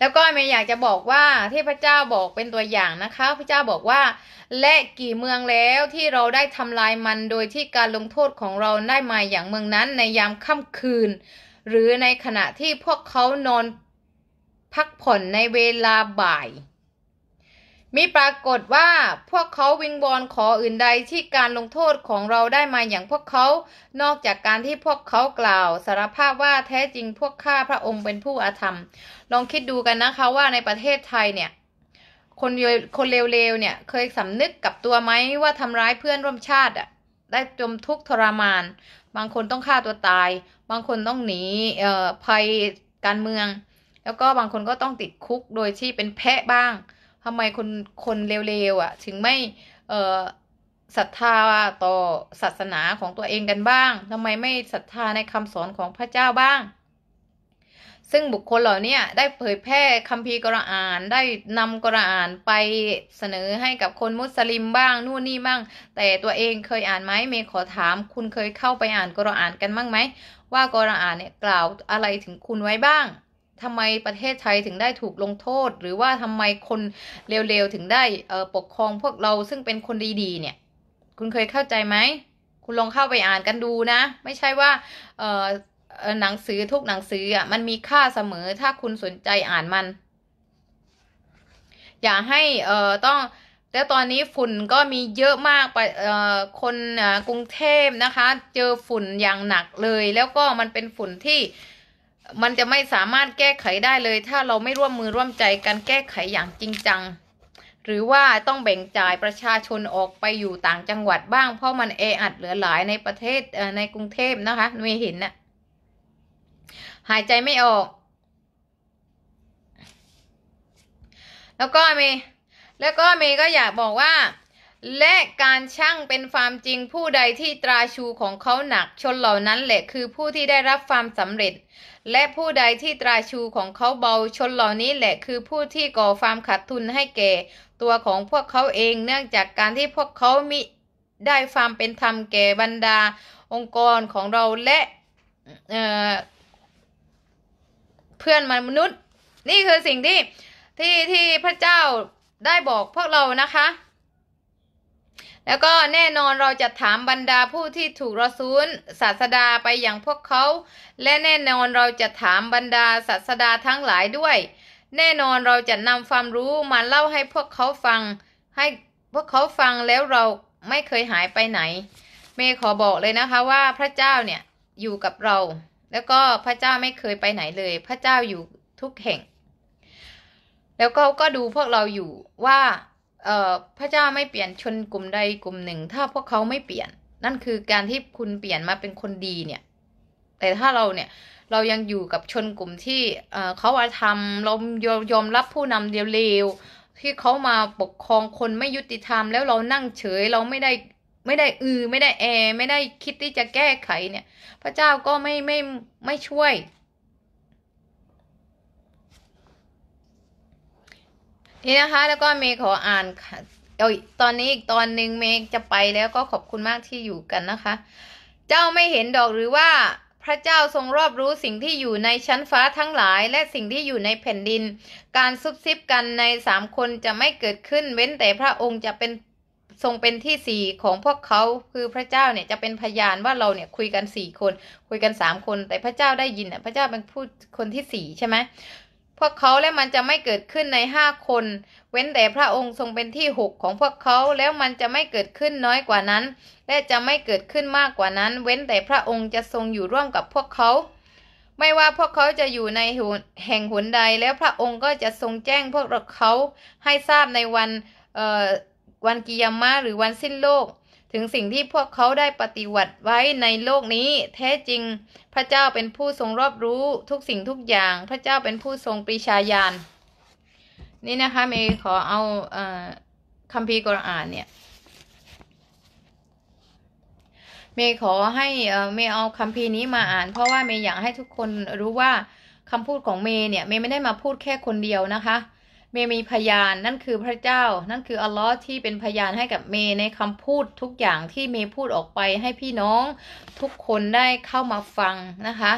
แล้วก็เมย์อยากจะบอกว่าที่พระเจ้าบอกเป็นตัวอย่างนะคะ พระเจ้าบอกว่าและกี่เมืองแล้วที่เราได้ทำลายมันโดยที่การลงโทษของเราได้มาอย่างเมืองนั้น ในยามค่ำคืน หรือในขณะที่พวกเขานอนพักผ่อนในเวลาบ่ายมีปรากฏว่าพวกเขาวิงบอลขออื่นใดที่การลงโทษของเราได้มาอย่างพวกเขา นอกจากการที่พวกเขากล่าวสารภาพว่าแท้จริง พวกข้าพระองค์เป็นผู้อาธรรม ลองคิดดูกันนะคะว่าในประเทศไทยเนี่ย คนคนเลวๆ เนี่ยเคยสำนึกกับตัวไหมว่าทำร้ายเพื่อนร่วมชาติอ่ะ ได้จมทุกข์ทรมาน บางคนต้องฆ่าตัวตาย บางคนต้องหนีภัยการเมือง แล้วก็บางคนก็ต้องติดคุกโดยที่เป็นแพะบ้างทำไมคน คนเร็วๆอ่ะถึงไม่เอ่อศรัทธาต่อศาสนาของตัวเองกันบ้างทำไมไม่ศรัทธาในคำสอนของพระเจ้าบ้าง ซึ่งบุคคลเหล่านี้ได้เผยแพร่คัมภีร์กรอานได้นำกรอานไปเสนอให้กับคนมุสลิมบ้างนู่นนี่บ้างแต่ตัวเองเคยอ่านไหมเมย์ขอถามคุณเคยเข้าไปอ่านกรอานกันบ้างไหมว่ากรอานเนี่ยกล่าวอะไรถึงคุณไว้บ้างทำไมประเทศไทยถึงได้ถูกลงโทษ หรือว่าทำไมคนเร็วๆถึงได้ปกครองพวกเราซึ่งเป็นคนดี ๆ เนี่ย คุณเคยเข้าใจไหมคุณลองเข้าไปอ่านกันดูนะ ไม่ใช่ว่าหนังสือทุกหนังสืออ่ะมันมีค่าเสมอถ้าคุณสนใจอ่านมัน อย่าให้ เออต้อง แล้วตอนนี้ฝุ่นก็มีเยอะมากไปเอ่อคนกรุงเทพนะคะ เจอฝุ่นอย่างหนักเลย แล้วก็มันเป็นฝุ่นที่มันจะไม่สามารถแก้ไขได้เลย ถ้าเราไม่ร่วมมือร่วมใจกันแก้ไขอย่างจริงจัง หรือว่าต้องแบ่งจ่ายประชาชนออกไปอยู่ต่างจังหวัดบ้างเพราะมันเออัดเหลือหลายในประเทศในกรุงเทพนะคะนุยเห็นนะ่ะหายใจไม่ออก แล้วก็เมแล้วก็เมก็อยากบอกว่า และการช่างเป็นความจริงผู้ใดที่ตราชูของเขาหนัก ชนเหล่านั้นแหละคือผู้ที่ได้รับความสำเร็จและผู้ใดที่ตราชูของเขาเบาชนเหล่านี้แหละคือผู้ที่ก่อความขาดทุนให้แก่ตัวของพวกเขาเอง เนื่องจากการที่พวกเขามิได้ความเป็นธรรมแก่บรรดา องค์กรของเราและเเพื่อนมนุษย์ นี่คือสิ่งที่ที่ที่พระเจ้าได้บอกพวกเรานะคะแล้วก็แน่นอนเราจะถามบรรดาผู้ที่ถูกรอซูลศาสดาไปอย่างพวกเขา และแน่นอนเราจะถามบรรดาศาสดาทั้งหลายด้วย แน่นอนเราจะนำความรู้มาเล่าให้พวกเขาฟังให้พวกเขาฟังแล้วเราไม่เคยหายไปไหน เมย์ขอบอกเลยนะคะว่าพระเจ้าเนี่ยอยู่กับเรา แล้วก็พระเจ้าไม่เคยไปไหนเลย พระเจ้าอยู่ทุกแห่ง แล้วเขาก็ดูพวกเราอยู่ว่าเอ่อพระเจ้าไม่เปลี่ยนชนกลุ่มใดกลุ่มหนึ่ง ถ้าพวกเขาไม่เปลี่ยน นั่นคือการที่คุณเปลี่ยนมาเป็นคนดีเนี่ย แต่ถ้าเราเนี่ยเรายังอยู่กับชนกลุ่มที่เอ่อเขาอาธรรมเรายอมรับผู้นำเร็วๆที่เขามาปกครองคนไม่ยุติธรรม แล้วเรานั่งเฉยเราไม่ได้ไม่ได้อือไม่ได้แอ ไม่ได้คิดที่จะแก้ไขเนี่ย พระเจ้าก็ไม่ไม่ไม่ช่วยนี่นะคะแล้วก็เมย์ขออ่านค่ะเอ้ยตอนนี้อีกตอนหนึ่งเมย์จะไปแล้วก็ขอบคุณมากที่อยู่กันนะคะ เจ้าไม่เห็นดอกหรือว่าพระเจ้าทรงรอบรู้สิ่งที่อยู่ในชั้นฟ้าทั้งหลายและสิ่งที่อยู่ในแผ่นดิน การซุบซิบกันในสามคนจะไม่เกิดขึ้น เว้นแต่พระองค์จะเป็นทรงเป็นที่สี่ของพวกเขาคือพระเจ้าเนี่ยจะเป็นพยานว่าเราเนี่ยคุยกันสี่คนคุยกันสามคนแต่พระเจ้าได้ยินอ่ะพระเจ้าเป็นผู้คนที่สี่ใช่ไหมพวกเขาและมันจะไม่เกิดขึ้นในห้าคน เว้นแต่พระองค์ทรงเป็นที่หกของพวกเขาแล้วมันจะไม่เกิดขึ้นน้อยกว่านั้น และจะไม่เกิดขึ้นมากกว่านั้น เว้นแต่พระองค์จะทรงอยู่ร่วมกับพวกเขา ไม่ว่าพวกเขาจะอยู่ในแห่งหนใด แล้วพระองค์ก็จะทรงแจ้งพวกเขาให้ทราบในวันวันกิยามะหรือวันสิ้นโลกถึงสิ่งที่พวกเขาได้ปฏิวัติไว้ในโลกนี้แท้จริงพระเจ้าเป็นผู้ทรงรอบรู้ทุกสิ่งทุกอย่าง พระเจ้าเป็นผู้ทรงปรีชาญาณนี่นะคะ เมย์ขอเอาเออคัมภีร์กรอานเนี่ย เมย์ขอให้เมย์เอาคัมภีร์นี้มาอ่าน เพราะว่าเมย์อยากให้ทุกคนรู้ว่า คำพูดของเมย์เนี่ย เมย์ไม่ได้มาพูดแค่คนเดียวนะคะเม มีพยานนั่นคือพระเจ้านั่นคืออัลลอฮ์ที่เป็นพยานให้กับเมในคำพูดทุกอย่างที่เมพูดออกไปให้พี่น้องทุกคนได้เข้ามาฟังนะคะ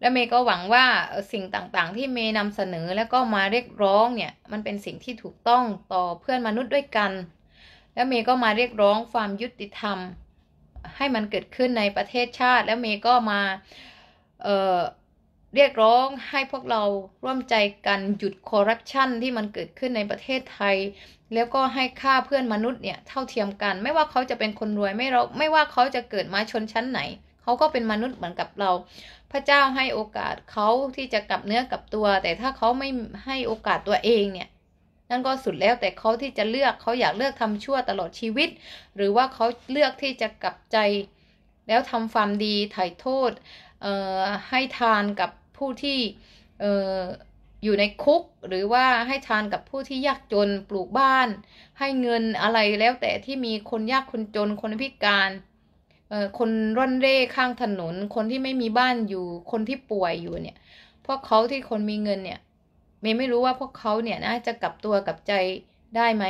และเมก็หวังว่าสิ่งต่างๆที่เมนํนำเสนอแล้วก็มาเรียกร้องเนี่ยมันเป็นสิ่งที่ถูกต้องต่อเพื่อนมนุษย์ด้วยกัน แล้วเมก็มาเรียกร้องความยุติธรรม ให้มันเกิดขึ้นในประเทศชาติ แล้วเมก็มาเอ่อเรียกร้องให้พวกเราร่วมใจกันหยุดคอร์รัปชันที่มันเกิดขึ้นในประเทศไทย แล้วก็ให้ค่าเพื่อนมนุษย์เนี่ย เท่าเทียมกัน ไม่ว่าเขาจะเป็นคนรวยไม่เราไม่ว่าเขาจะเกิดมาชนชั้นไหน เขาก็เป็นมนุษย์เหมือนกับเรา พระเจ้าให้โอกาสเขาที่จะกลับเนื้อกลับตัว แต่ถ้าเขาไม่ให้โอกาสตัวเองเนี่ยนั่นก็สุดแล้วแต่เขาที่จะเลือกเขาอยากเลือกทำชั่วตลอดชีวิต หรือว่าเขาเลือกที่จะกลับใจ แล้วทำความดีไถ่โทษให้ทานกับผู้ที่อยู่ในคุกหรือว่าให้ทานกับผู้ที่ยากจนปลูกบ้าน ให้เงินอะไรแล้วแต่ที่มีคนยาก คนจน คนพิการคนร่อนเร่ข้างถนน คนที่ไม่มีบ้านอยู่ คนที่ป่วยอยู่เนี่ยพวกเขาที่คนมีเงินเนี่ยเมย์ไม่รู้ว่าพวกเขาเนี่ยนะจะกลับตัวกลับใจได้ไหม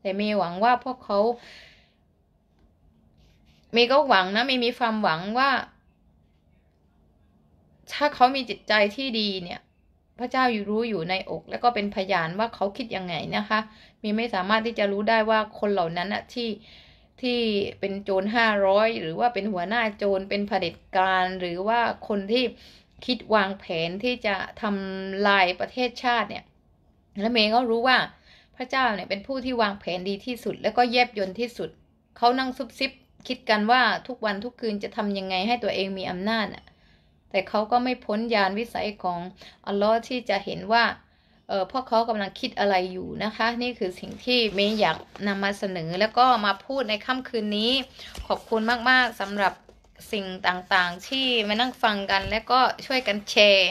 แต่เมย์หวังว่าพวกเขาเมย์ก็หวังนะเมย์มีความหวังว่าถ้าเขามีจิตใจที่ดีเนี่ย พระเจ้าอยู่รู้อยู่ในอก แล้วก็เป็นพยานว่าเขาคิดยังไงนะคะ มีไม่สามารถที่จะรู้ได้ว่าคนเหล่านั้นอะที่ที่เป็นโจรห้าร้อยหรือว่าเป็นหัวหน้าโจรเป็นผด็จการ หรือว่าคนที่คิดวางแผนที่จะทำลายประเทศชาติเนี่ยและเมย์ก็รู้ว่าพระเจ้าเนี่ยเป็นผู้ที่วางแผนดีที่สุด แล้วก็แยบยนที่สุดเขานั่งซุบซิบคิดกันว่าทุกวันทุกคืนจะทำยังไงให้ตัวเองมีอำนาจอะแต่เขาก็ไม่พ้นยานวิสัยของอัลลอฮ์ที่จะเห็นว่า เออพวกเขากำลังคิดอะไรอยู่นะคะ นี่คือสิ่งที่เมย์อยากนำมาเสนอแล้วก็มาพูดในค่ำคืนนี้ ขอบคุณมากๆสำหรับสิ่งต่างๆ ที่มานั่งฟังกัน และก็ช่วยกันแชร์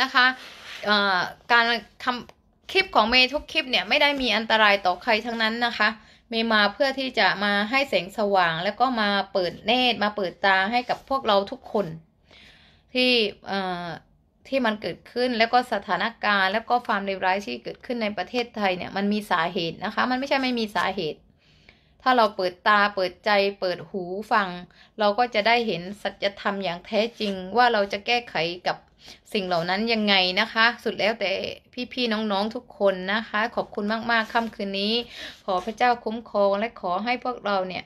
นะคะการทำคลิปของเมย์ทุกคลิปเนี่ย ไม่ได้มีอันตรายต่อใครทั้งนั้นนะคะ เมย์มาเพื่อที่จะมาให้แสงสว่าง แล้วก็มาเปิดเนตรมาเปิดตาให้กับพวกเราทุกคนที่ที่มันเกิดขึ้นแล้วก็สถานการณ์ แล้วก็ความเลวร้ายที่เกิดขึ้นในประเทศไทยเนี่ยมันมีสาเหตุนะคะ มันไม่ใช่ไม่มีสาเหตุ ถ้าเราเปิดตาเปิดใจเปิดหูฟัง เราก็จะได้เห็น สัจธรรมอย่างแท้จริง ว่าเราจะแก้ไขกับสิ่งเหล่านั้นยังไงนะคะ สุดแล้วแต่พี่ ๆ น้อง ๆ ทุกคนนะคะ ขอบคุณมาก ๆ ค่ำคืนนี้ ขอพระเจ้าคุ้มครองและขอให้พวกเราเนี่ย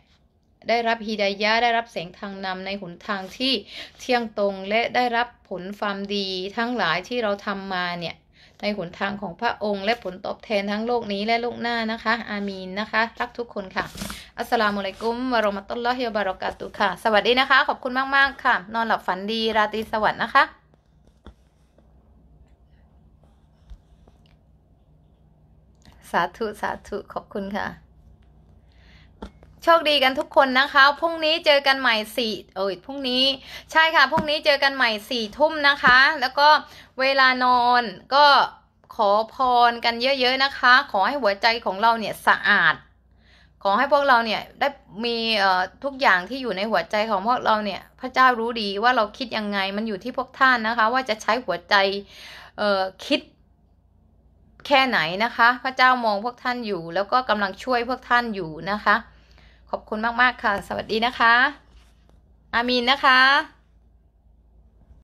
ได้รับฮีดายะได้รับแสงทางนำในหนทางที่เที่ยงตรงและได้รับผลความดีทั้งหลายที่เราทำมาเนี่ย ในหนทางของพระองค์ และผลตอบแทนทั้งโลกนี้และโลกหน้านะคะ อามีนนะคะรักทุกคนค่ะ อัสลามุอะลัยกุมวะรอมะตุลลอฮิวะบารอกาตุค่ะ สวัสดีนะคะ ขอบคุณมากๆค่ะ นอนหลับฝันดี ราตรีสวัสดิ์นะคะ สาธุสาธุขอบคุณค่ะโชคดีกันทุกคนนะคะ พรุ่งนี้เจอกันใหม่สี่เอ้ยพรุ่งนี้ใช่ค่ะพรุ่งนี้เจอกันใหม่สี่ทุ่มนะคะ แล้วก็เวลานอนก็ขอพรกันเยอะๆนะคะ ขอให้หัวใจของเราเนี่ยสะอาด ขอให้พวกเราเนี่ยได้มีเออ่ทุกอย่างที่อยู่ในหัวใจของพวกเราเนี่ยพระเจ้ารู้ดีว่าเราคิดยังไงมันอยู่ที่พวกท่านนะคะ ว่าจะใช้หัวใจเออ่คิดแค่ไหนนะคะ พระเจ้ามองพวกท่านอยู่ แล้วก็กำลังช่วยพวกท่านอยู่นะคะขอบคุณมากๆค่ะ สวัสดีนะคะ อามีนนะคะ